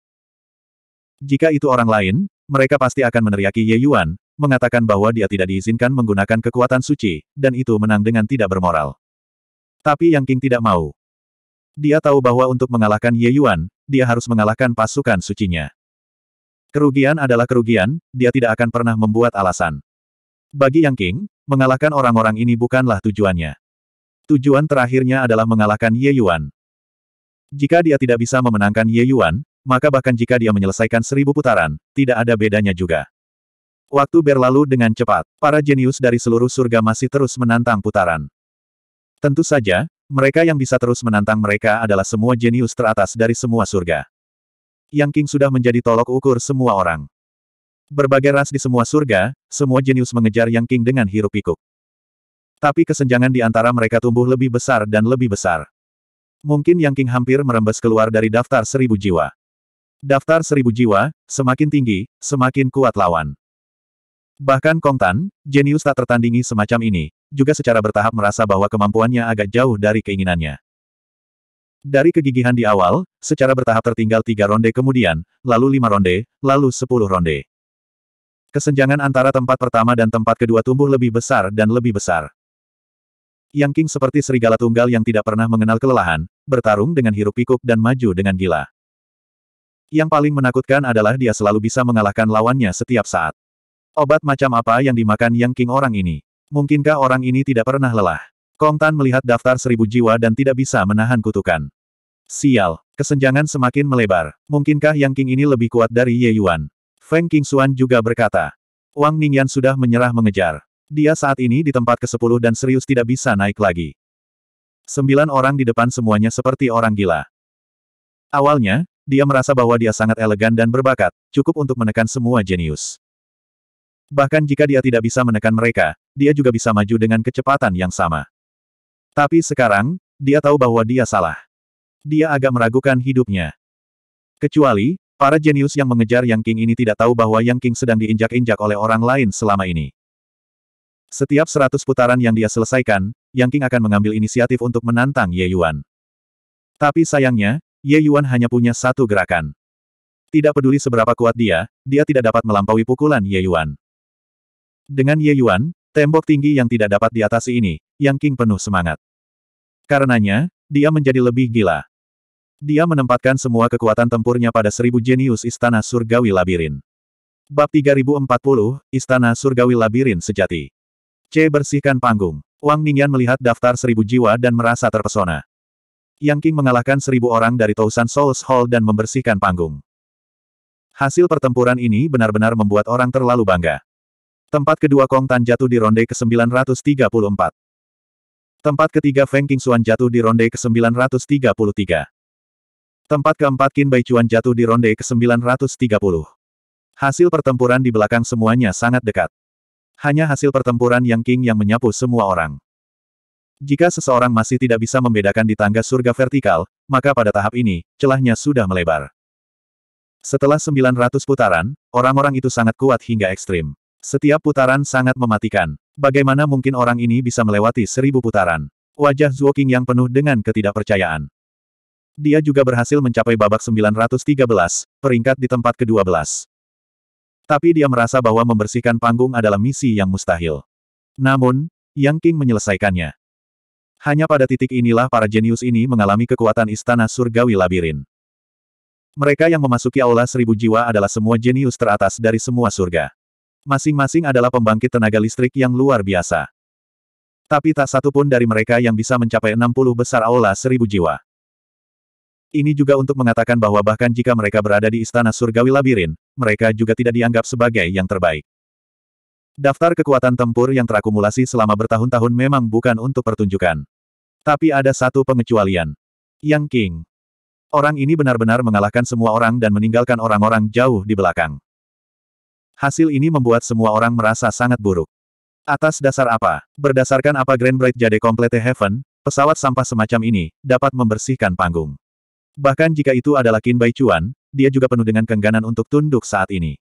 Jika itu orang lain, mereka pasti akan meneriaki Ye Yuan, mengatakan bahwa dia tidak diizinkan menggunakan kekuatan suci, dan itu menang dengan tidak bermoral. Tapi Yang King tidak mau. Dia tahu bahwa untuk mengalahkan Ye Yuan, dia harus mengalahkan pasukan sucinya. Kerugian adalah kerugian, dia tidak akan pernah membuat alasan. Bagi Yang King, mengalahkan orang-orang ini bukanlah tujuannya. Tujuan terakhirnya adalah mengalahkan Ye Yuan. Jika dia tidak bisa memenangkan Ye Yuan, maka bahkan jika dia menyelesaikan seribu putaran, tidak ada bedanya juga. Waktu berlalu dengan cepat, para jenius dari seluruh surga masih terus menantang putaran. Tentu saja, mereka yang bisa terus menantang mereka adalah semua jenius teratas dari semua surga. Yang King sudah menjadi tolok ukur semua orang. Berbagai ras di semua surga, semua jenius mengejar Yang King dengan hirup pikuk. Tapi kesenjangan di antara mereka tumbuh lebih besar dan lebih besar. Mungkin Yang King hampir merembes keluar dari daftar seribu jiwa. Daftar seribu jiwa, semakin tinggi, semakin kuat lawan. Bahkan Kong Tan, jenius tak tertandingi semacam ini, juga secara bertahap merasa bahwa kemampuannya agak jauh dari keinginannya. Dari kegigihan di awal, secara bertahap tertinggal tiga ronde kemudian, lalu lima ronde, lalu sepuluh ronde. Kesenjangan antara tempat pertama dan tempat kedua tumbuh lebih besar dan lebih besar. Yang King seperti serigala tunggal yang tidak pernah mengenal kelelahan, bertarung dengan hirup pikuk dan maju dengan gila. Yang paling menakutkan adalah dia selalu bisa mengalahkan lawannya setiap saat. Obat macam apa yang dimakan Yang King orang ini? Mungkinkah orang ini tidak pernah lelah? Kong Tan melihat daftar seribu jiwa dan tidak bisa menahan kutukan. Sial, kesenjangan semakin melebar. Mungkinkah Yang King ini lebih kuat dari Ye Yuan? Feng King Xuan juga berkata. Wang Ningyan sudah menyerah mengejar. Dia saat ini di tempat ke-10 dan serius tidak bisa naik lagi. Sembilan orang di depan semuanya seperti orang gila. Awalnya, dia merasa bahwa dia sangat elegan dan berbakat, cukup untuk menekan semua jenius. Bahkan jika dia tidak bisa menekan mereka, dia juga bisa maju dengan kecepatan yang sama. Tapi sekarang, dia tahu bahwa dia salah. Dia agak meragukan hidupnya. Kecuali, para jenius yang mengejar Yang King ini tidak tahu bahwa Yang King sedang diinjak-injak oleh orang lain selama ini. Setiap seratus putaran yang dia selesaikan, Yang King akan mengambil inisiatif untuk menantang Ye Yuan. Tapi sayangnya, Ye Yuan hanya punya satu gerakan. Tidak peduli seberapa kuat dia, dia tidak dapat melampaui pukulan Ye Yuan. Dengan Ye Yuan, tembok tinggi yang tidak dapat diatasi ini, Yang King penuh semangat. Karenanya, dia menjadi lebih gila. Dia menempatkan semua kekuatan tempurnya pada seribu jenius Istana Surgawi Labirin. Bab 3040, Istana Surgawi Labirin Sejati. C. Bersihkan panggung. Wang Ningyan melihat daftar seribu jiwa dan merasa terpesona. Yang King mengalahkan seribu orang dari Tousan Souls Hall dan membersihkan panggung. Hasil pertempuran ini benar-benar membuat orang terlalu bangga. Tempat kedua Kong Tan jatuh di ronde ke-934. Tempat ketiga Feng King Xuan jatuh di ronde ke-933. Tempat keempat Qin Chuan jatuh di ronde ke-930. Hasil pertempuran di belakang semuanya sangat dekat. Hanya hasil pertempuran yang King yang menyapu semua orang. Jika seseorang masih tidak bisa membedakan di tangga surga vertikal, maka pada tahap ini, celahnya sudah melebar. Setelah 900 putaran, orang-orang itu sangat kuat hingga ekstrim. Setiap putaran sangat mematikan. Bagaimana mungkin orang ini bisa melewati seribu putaran? Wajah Zuo King yang penuh dengan ketidakpercayaan. Dia juga berhasil mencapai babak 913, peringkat di tempat ke-12. Tapi dia merasa bahwa membersihkan panggung adalah misi yang mustahil. Namun, Yang King menyelesaikannya. Hanya pada titik inilah para jenius ini mengalami kekuatan istana surgawi labirin. Mereka yang memasuki aula seribu jiwa adalah semua jenius teratas dari semua surga. Masing-masing adalah pembangkit tenaga listrik yang luar biasa. Tapi tak satu pun dari mereka yang bisa mencapai 60 besar aula seribu jiwa. Ini juga untuk mengatakan bahwa bahkan jika mereka berada di istana surgawi labirin, mereka juga tidak dianggap sebagai yang terbaik. Daftar kekuatan tempur yang terakumulasi selama bertahun-tahun memang bukan untuk pertunjukan. Tapi ada satu pengecualian. Yang King. Orang ini benar-benar mengalahkan semua orang dan meninggalkan orang-orang jauh di belakang. Hasil ini membuat semua orang merasa sangat buruk. Atas dasar apa? Berdasarkan apa Grand Bright Jade Complete Heaven, pesawat sampah semacam ini, dapat membersihkan panggung. Bahkan jika itu adalah Qin Bai Chuan, dia juga penuh dengan kengganan untuk tunduk saat ini.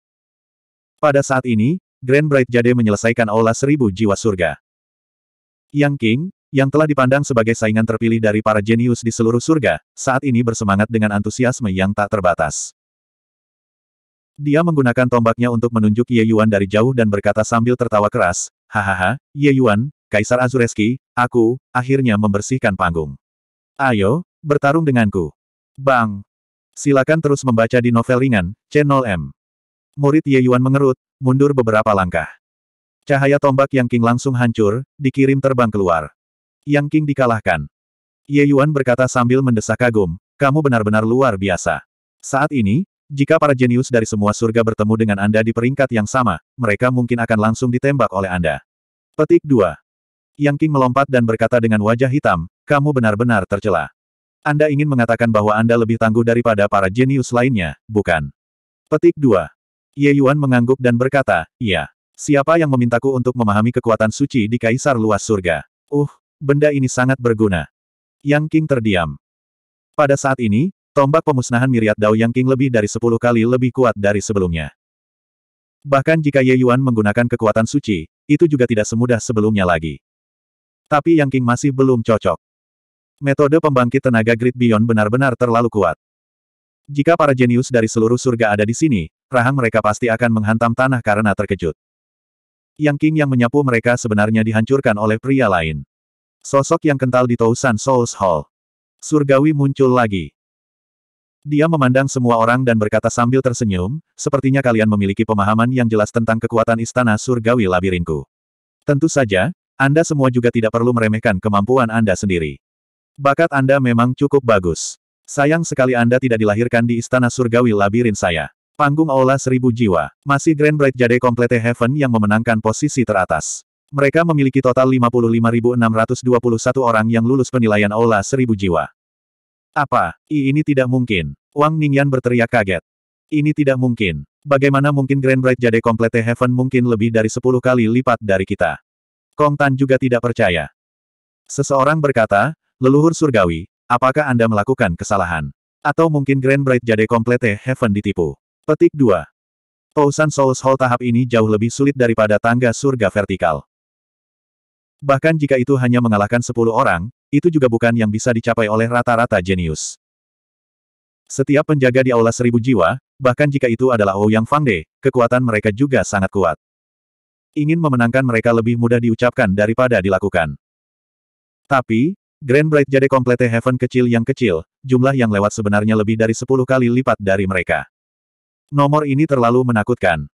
Pada saat ini, Grand Bright Jade menyelesaikan aula seribu jiwa surga. Yang King, yang telah dipandang sebagai saingan terpilih dari para jenius di seluruh surga, saat ini bersemangat dengan antusiasme yang tak terbatas. Dia menggunakan tombaknya untuk menunjuk Ye Yuan dari jauh dan berkata sambil tertawa keras, Hahaha, Ye Yuan, Kaisar Azureski, aku, akhirnya membersihkan panggung. Ayo, bertarung denganku. Bang! Silakan terus membaca di novel ringan, Channel m Murid Ye Yuan mengerut, mundur beberapa langkah. Cahaya tombak Yang King langsung hancur, dikirim terbang keluar. Yang King dikalahkan. Ye Yuan berkata sambil mendesak kagum, kamu benar-benar luar biasa. Saat ini, jika para jenius dari semua surga bertemu dengan Anda di peringkat yang sama, mereka mungkin akan langsung ditembak oleh Anda. Petik 2. Yang King melompat dan berkata dengan wajah hitam, kamu benar-benar tercela. Anda ingin mengatakan bahwa Anda lebih tangguh daripada para jenius lainnya, bukan? Petik 2. Ye Yuan mengangguk dan berkata, iya. Siapa yang memintaku untuk memahami kekuatan suci di kaisar luas surga? Uh, benda ini sangat berguna. Yang King terdiam. Pada saat ini, Tombak pemusnahan miriat Dao Yang King lebih dari sepuluh kali lebih kuat dari sebelumnya. Bahkan jika Ye Yuan menggunakan kekuatan suci, itu juga tidak semudah sebelumnya lagi. Tapi Yang King masih belum cocok. Metode pembangkit tenaga Great Beyond benar-benar terlalu kuat. Jika para jenius dari seluruh surga ada di sini, rahang mereka pasti akan menghantam tanah karena terkejut. Yang King yang menyapu mereka sebenarnya dihancurkan oleh pria lain. Sosok yang kental di Tousan Souls Hall. Surgawi muncul lagi. Dia memandang semua orang dan berkata sambil tersenyum, sepertinya kalian memiliki pemahaman yang jelas tentang kekuatan istana surgawi labirinku. Tentu saja, Anda semua juga tidak perlu meremehkan kemampuan Anda sendiri. Bakat Anda memang cukup bagus. Sayang sekali Anda tidak dilahirkan di istana surgawi labirin saya. Panggung Aula Seribu Jiwa, masih Grand Bright Jade Complete Heaven yang memenangkan posisi teratas. Mereka memiliki total 55.621 orang yang lulus penilaian Aula Seribu Jiwa. Apa? ini tidak mungkin. Wang Ningyan berteriak kaget. Ini tidak mungkin. Bagaimana mungkin Grand Bright Jade Komplete Heaven mungkin lebih dari 10 kali lipat dari kita? Kong Tan juga tidak percaya. Seseorang berkata, leluhur surgawi, apakah Anda melakukan kesalahan? Atau mungkin Grand Bright Jade Komplete Heaven ditipu? Petik 2. Pousan Souls Hall tahap ini jauh lebih sulit daripada tangga surga vertikal. Bahkan jika itu hanya mengalahkan 10 orang, itu juga bukan yang bisa dicapai oleh rata-rata jenius. Setiap penjaga di aula seribu jiwa, bahkan jika itu adalah Ouyang Fangde, kekuatan mereka juga sangat kuat. Ingin memenangkan mereka lebih mudah diucapkan daripada dilakukan. Tapi, Grand Bright Jade komplete Heaven kecil yang kecil, jumlah yang lewat sebenarnya lebih dari 10 kali lipat dari mereka. Nomor ini terlalu menakutkan.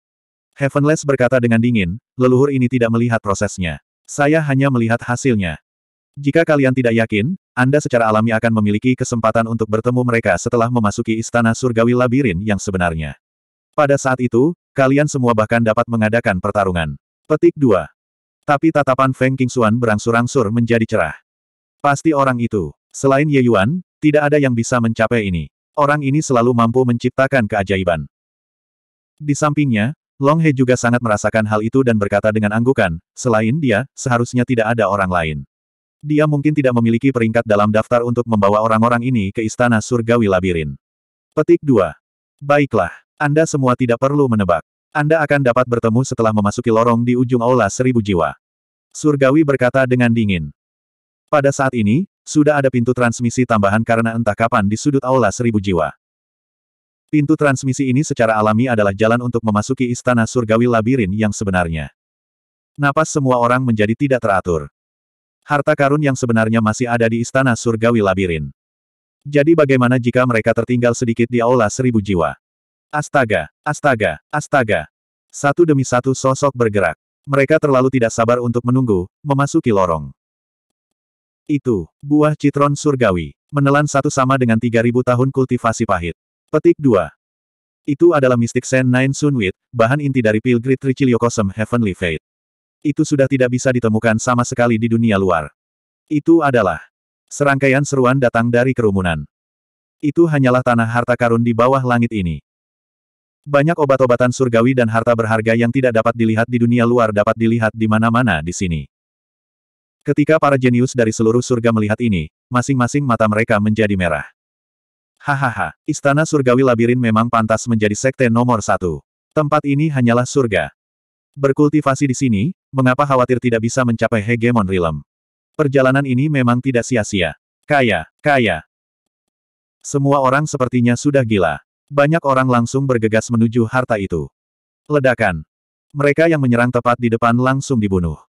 Heavenless berkata dengan dingin, leluhur ini tidak melihat prosesnya. Saya hanya melihat hasilnya. Jika kalian tidak yakin, Anda secara alami akan memiliki kesempatan untuk bertemu mereka setelah memasuki istana surgawi labirin yang sebenarnya. Pada saat itu, kalian semua bahkan dapat mengadakan pertarungan. Petik 2. Tapi tatapan Feng Qingxuan berangsur-angsur menjadi cerah. Pasti orang itu. Selain Ye Yuan, tidak ada yang bisa mencapai ini. Orang ini selalu mampu menciptakan keajaiban. Di sampingnya, Long He juga sangat merasakan hal itu dan berkata dengan anggukan, selain dia, seharusnya tidak ada orang lain. Dia mungkin tidak memiliki peringkat dalam daftar untuk membawa orang-orang ini ke Istana Surgawi Labirin. Petik 2. Baiklah, Anda semua tidak perlu menebak. Anda akan dapat bertemu setelah memasuki lorong di ujung aula seribu jiwa. Surgawi berkata dengan dingin. Pada saat ini, sudah ada pintu transmisi tambahan karena entah kapan di sudut aula seribu jiwa. Pintu transmisi ini secara alami adalah jalan untuk memasuki istana surgawi labirin yang sebenarnya. Napas semua orang menjadi tidak teratur. Harta karun yang sebenarnya masih ada di istana surgawi labirin. Jadi bagaimana jika mereka tertinggal sedikit di aula seribu jiwa? Astaga, astaga, astaga. Satu demi satu sosok bergerak. Mereka terlalu tidak sabar untuk menunggu, memasuki lorong. Itu, buah citron surgawi. Menelan satu sama dengan 3000 tahun kultivasi pahit. Petik 2. Itu adalah Mystic Sen Nine Sunwit, bahan inti dari Pilgrim Triciliocosm Heavenly Fate itu sudah tidak bisa ditemukan sama sekali di dunia luar. Itu adalah serangkaian seruan datang dari kerumunan. Itu hanyalah tanah harta karun di bawah langit ini. Banyak obat-obatan surgawi dan harta berharga yang tidak dapat dilihat di dunia luar dapat dilihat di mana-mana di sini. Ketika para jenius dari seluruh surga melihat ini, masing-masing mata mereka menjadi merah. Hahaha, istana surgawi labirin memang pantas menjadi sekte nomor satu. Tempat ini hanyalah surga. Berkultivasi di sini, mengapa khawatir tidak bisa mencapai hegemon realm? Perjalanan ini memang tidak sia-sia. Kaya, kaya. Semua orang sepertinya sudah gila. Banyak orang langsung bergegas menuju harta itu. Ledakan. Mereka yang menyerang tepat di depan langsung dibunuh.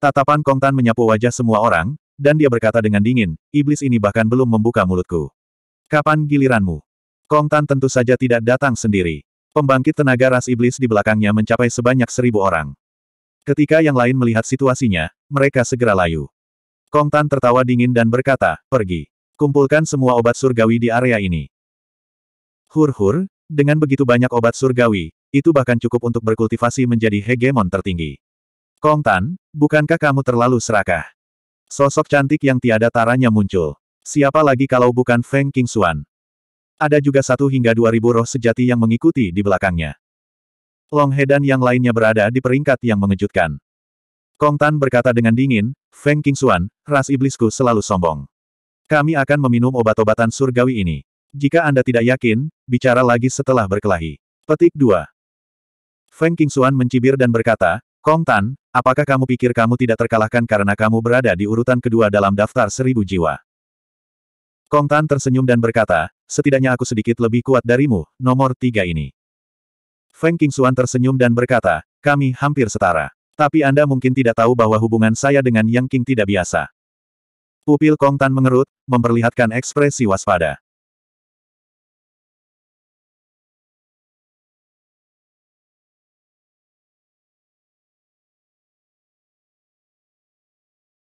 Tatapan Kongtan menyapu wajah semua orang, dan dia berkata dengan dingin, iblis ini bahkan belum membuka mulutku. Kapan giliranmu? Kongtan tentu saja tidak datang sendiri. Pembangkit tenaga ras iblis di belakangnya mencapai sebanyak seribu orang. Ketika yang lain melihat situasinya, mereka segera layu. Kong Tan tertawa dingin dan berkata, pergi. Kumpulkan semua obat surgawi di area ini. Hur-hur, dengan begitu banyak obat surgawi, itu bahkan cukup untuk berkultivasi menjadi hegemon tertinggi. Kong Tan, bukankah kamu terlalu serakah? Sosok cantik yang tiada taranya muncul. Siapa lagi kalau bukan Feng Xuan? Ada juga satu hingga dua ribu roh sejati yang mengikuti di belakangnya. Long He dan yang lainnya berada di peringkat yang mengejutkan. Kong Tan berkata dengan dingin, Feng Qingxuan, ras iblisku selalu sombong. Kami akan meminum obat-obatan surgawi ini. Jika Anda tidak yakin, bicara lagi setelah berkelahi. Petik 2. Feng Qingxuan mencibir dan berkata, Kong Tan, apakah kamu pikir kamu tidak terkalahkan karena kamu berada di urutan kedua dalam daftar seribu jiwa? Kong Tan tersenyum dan berkata, setidaknya aku sedikit lebih kuat darimu, nomor tiga ini. Feng Qingxuan tersenyum dan berkata, kami hampir setara. Tapi Anda mungkin tidak tahu bahwa hubungan saya dengan Yang King tidak biasa. Pupil Kong Tan mengerut, memperlihatkan ekspresi waspada.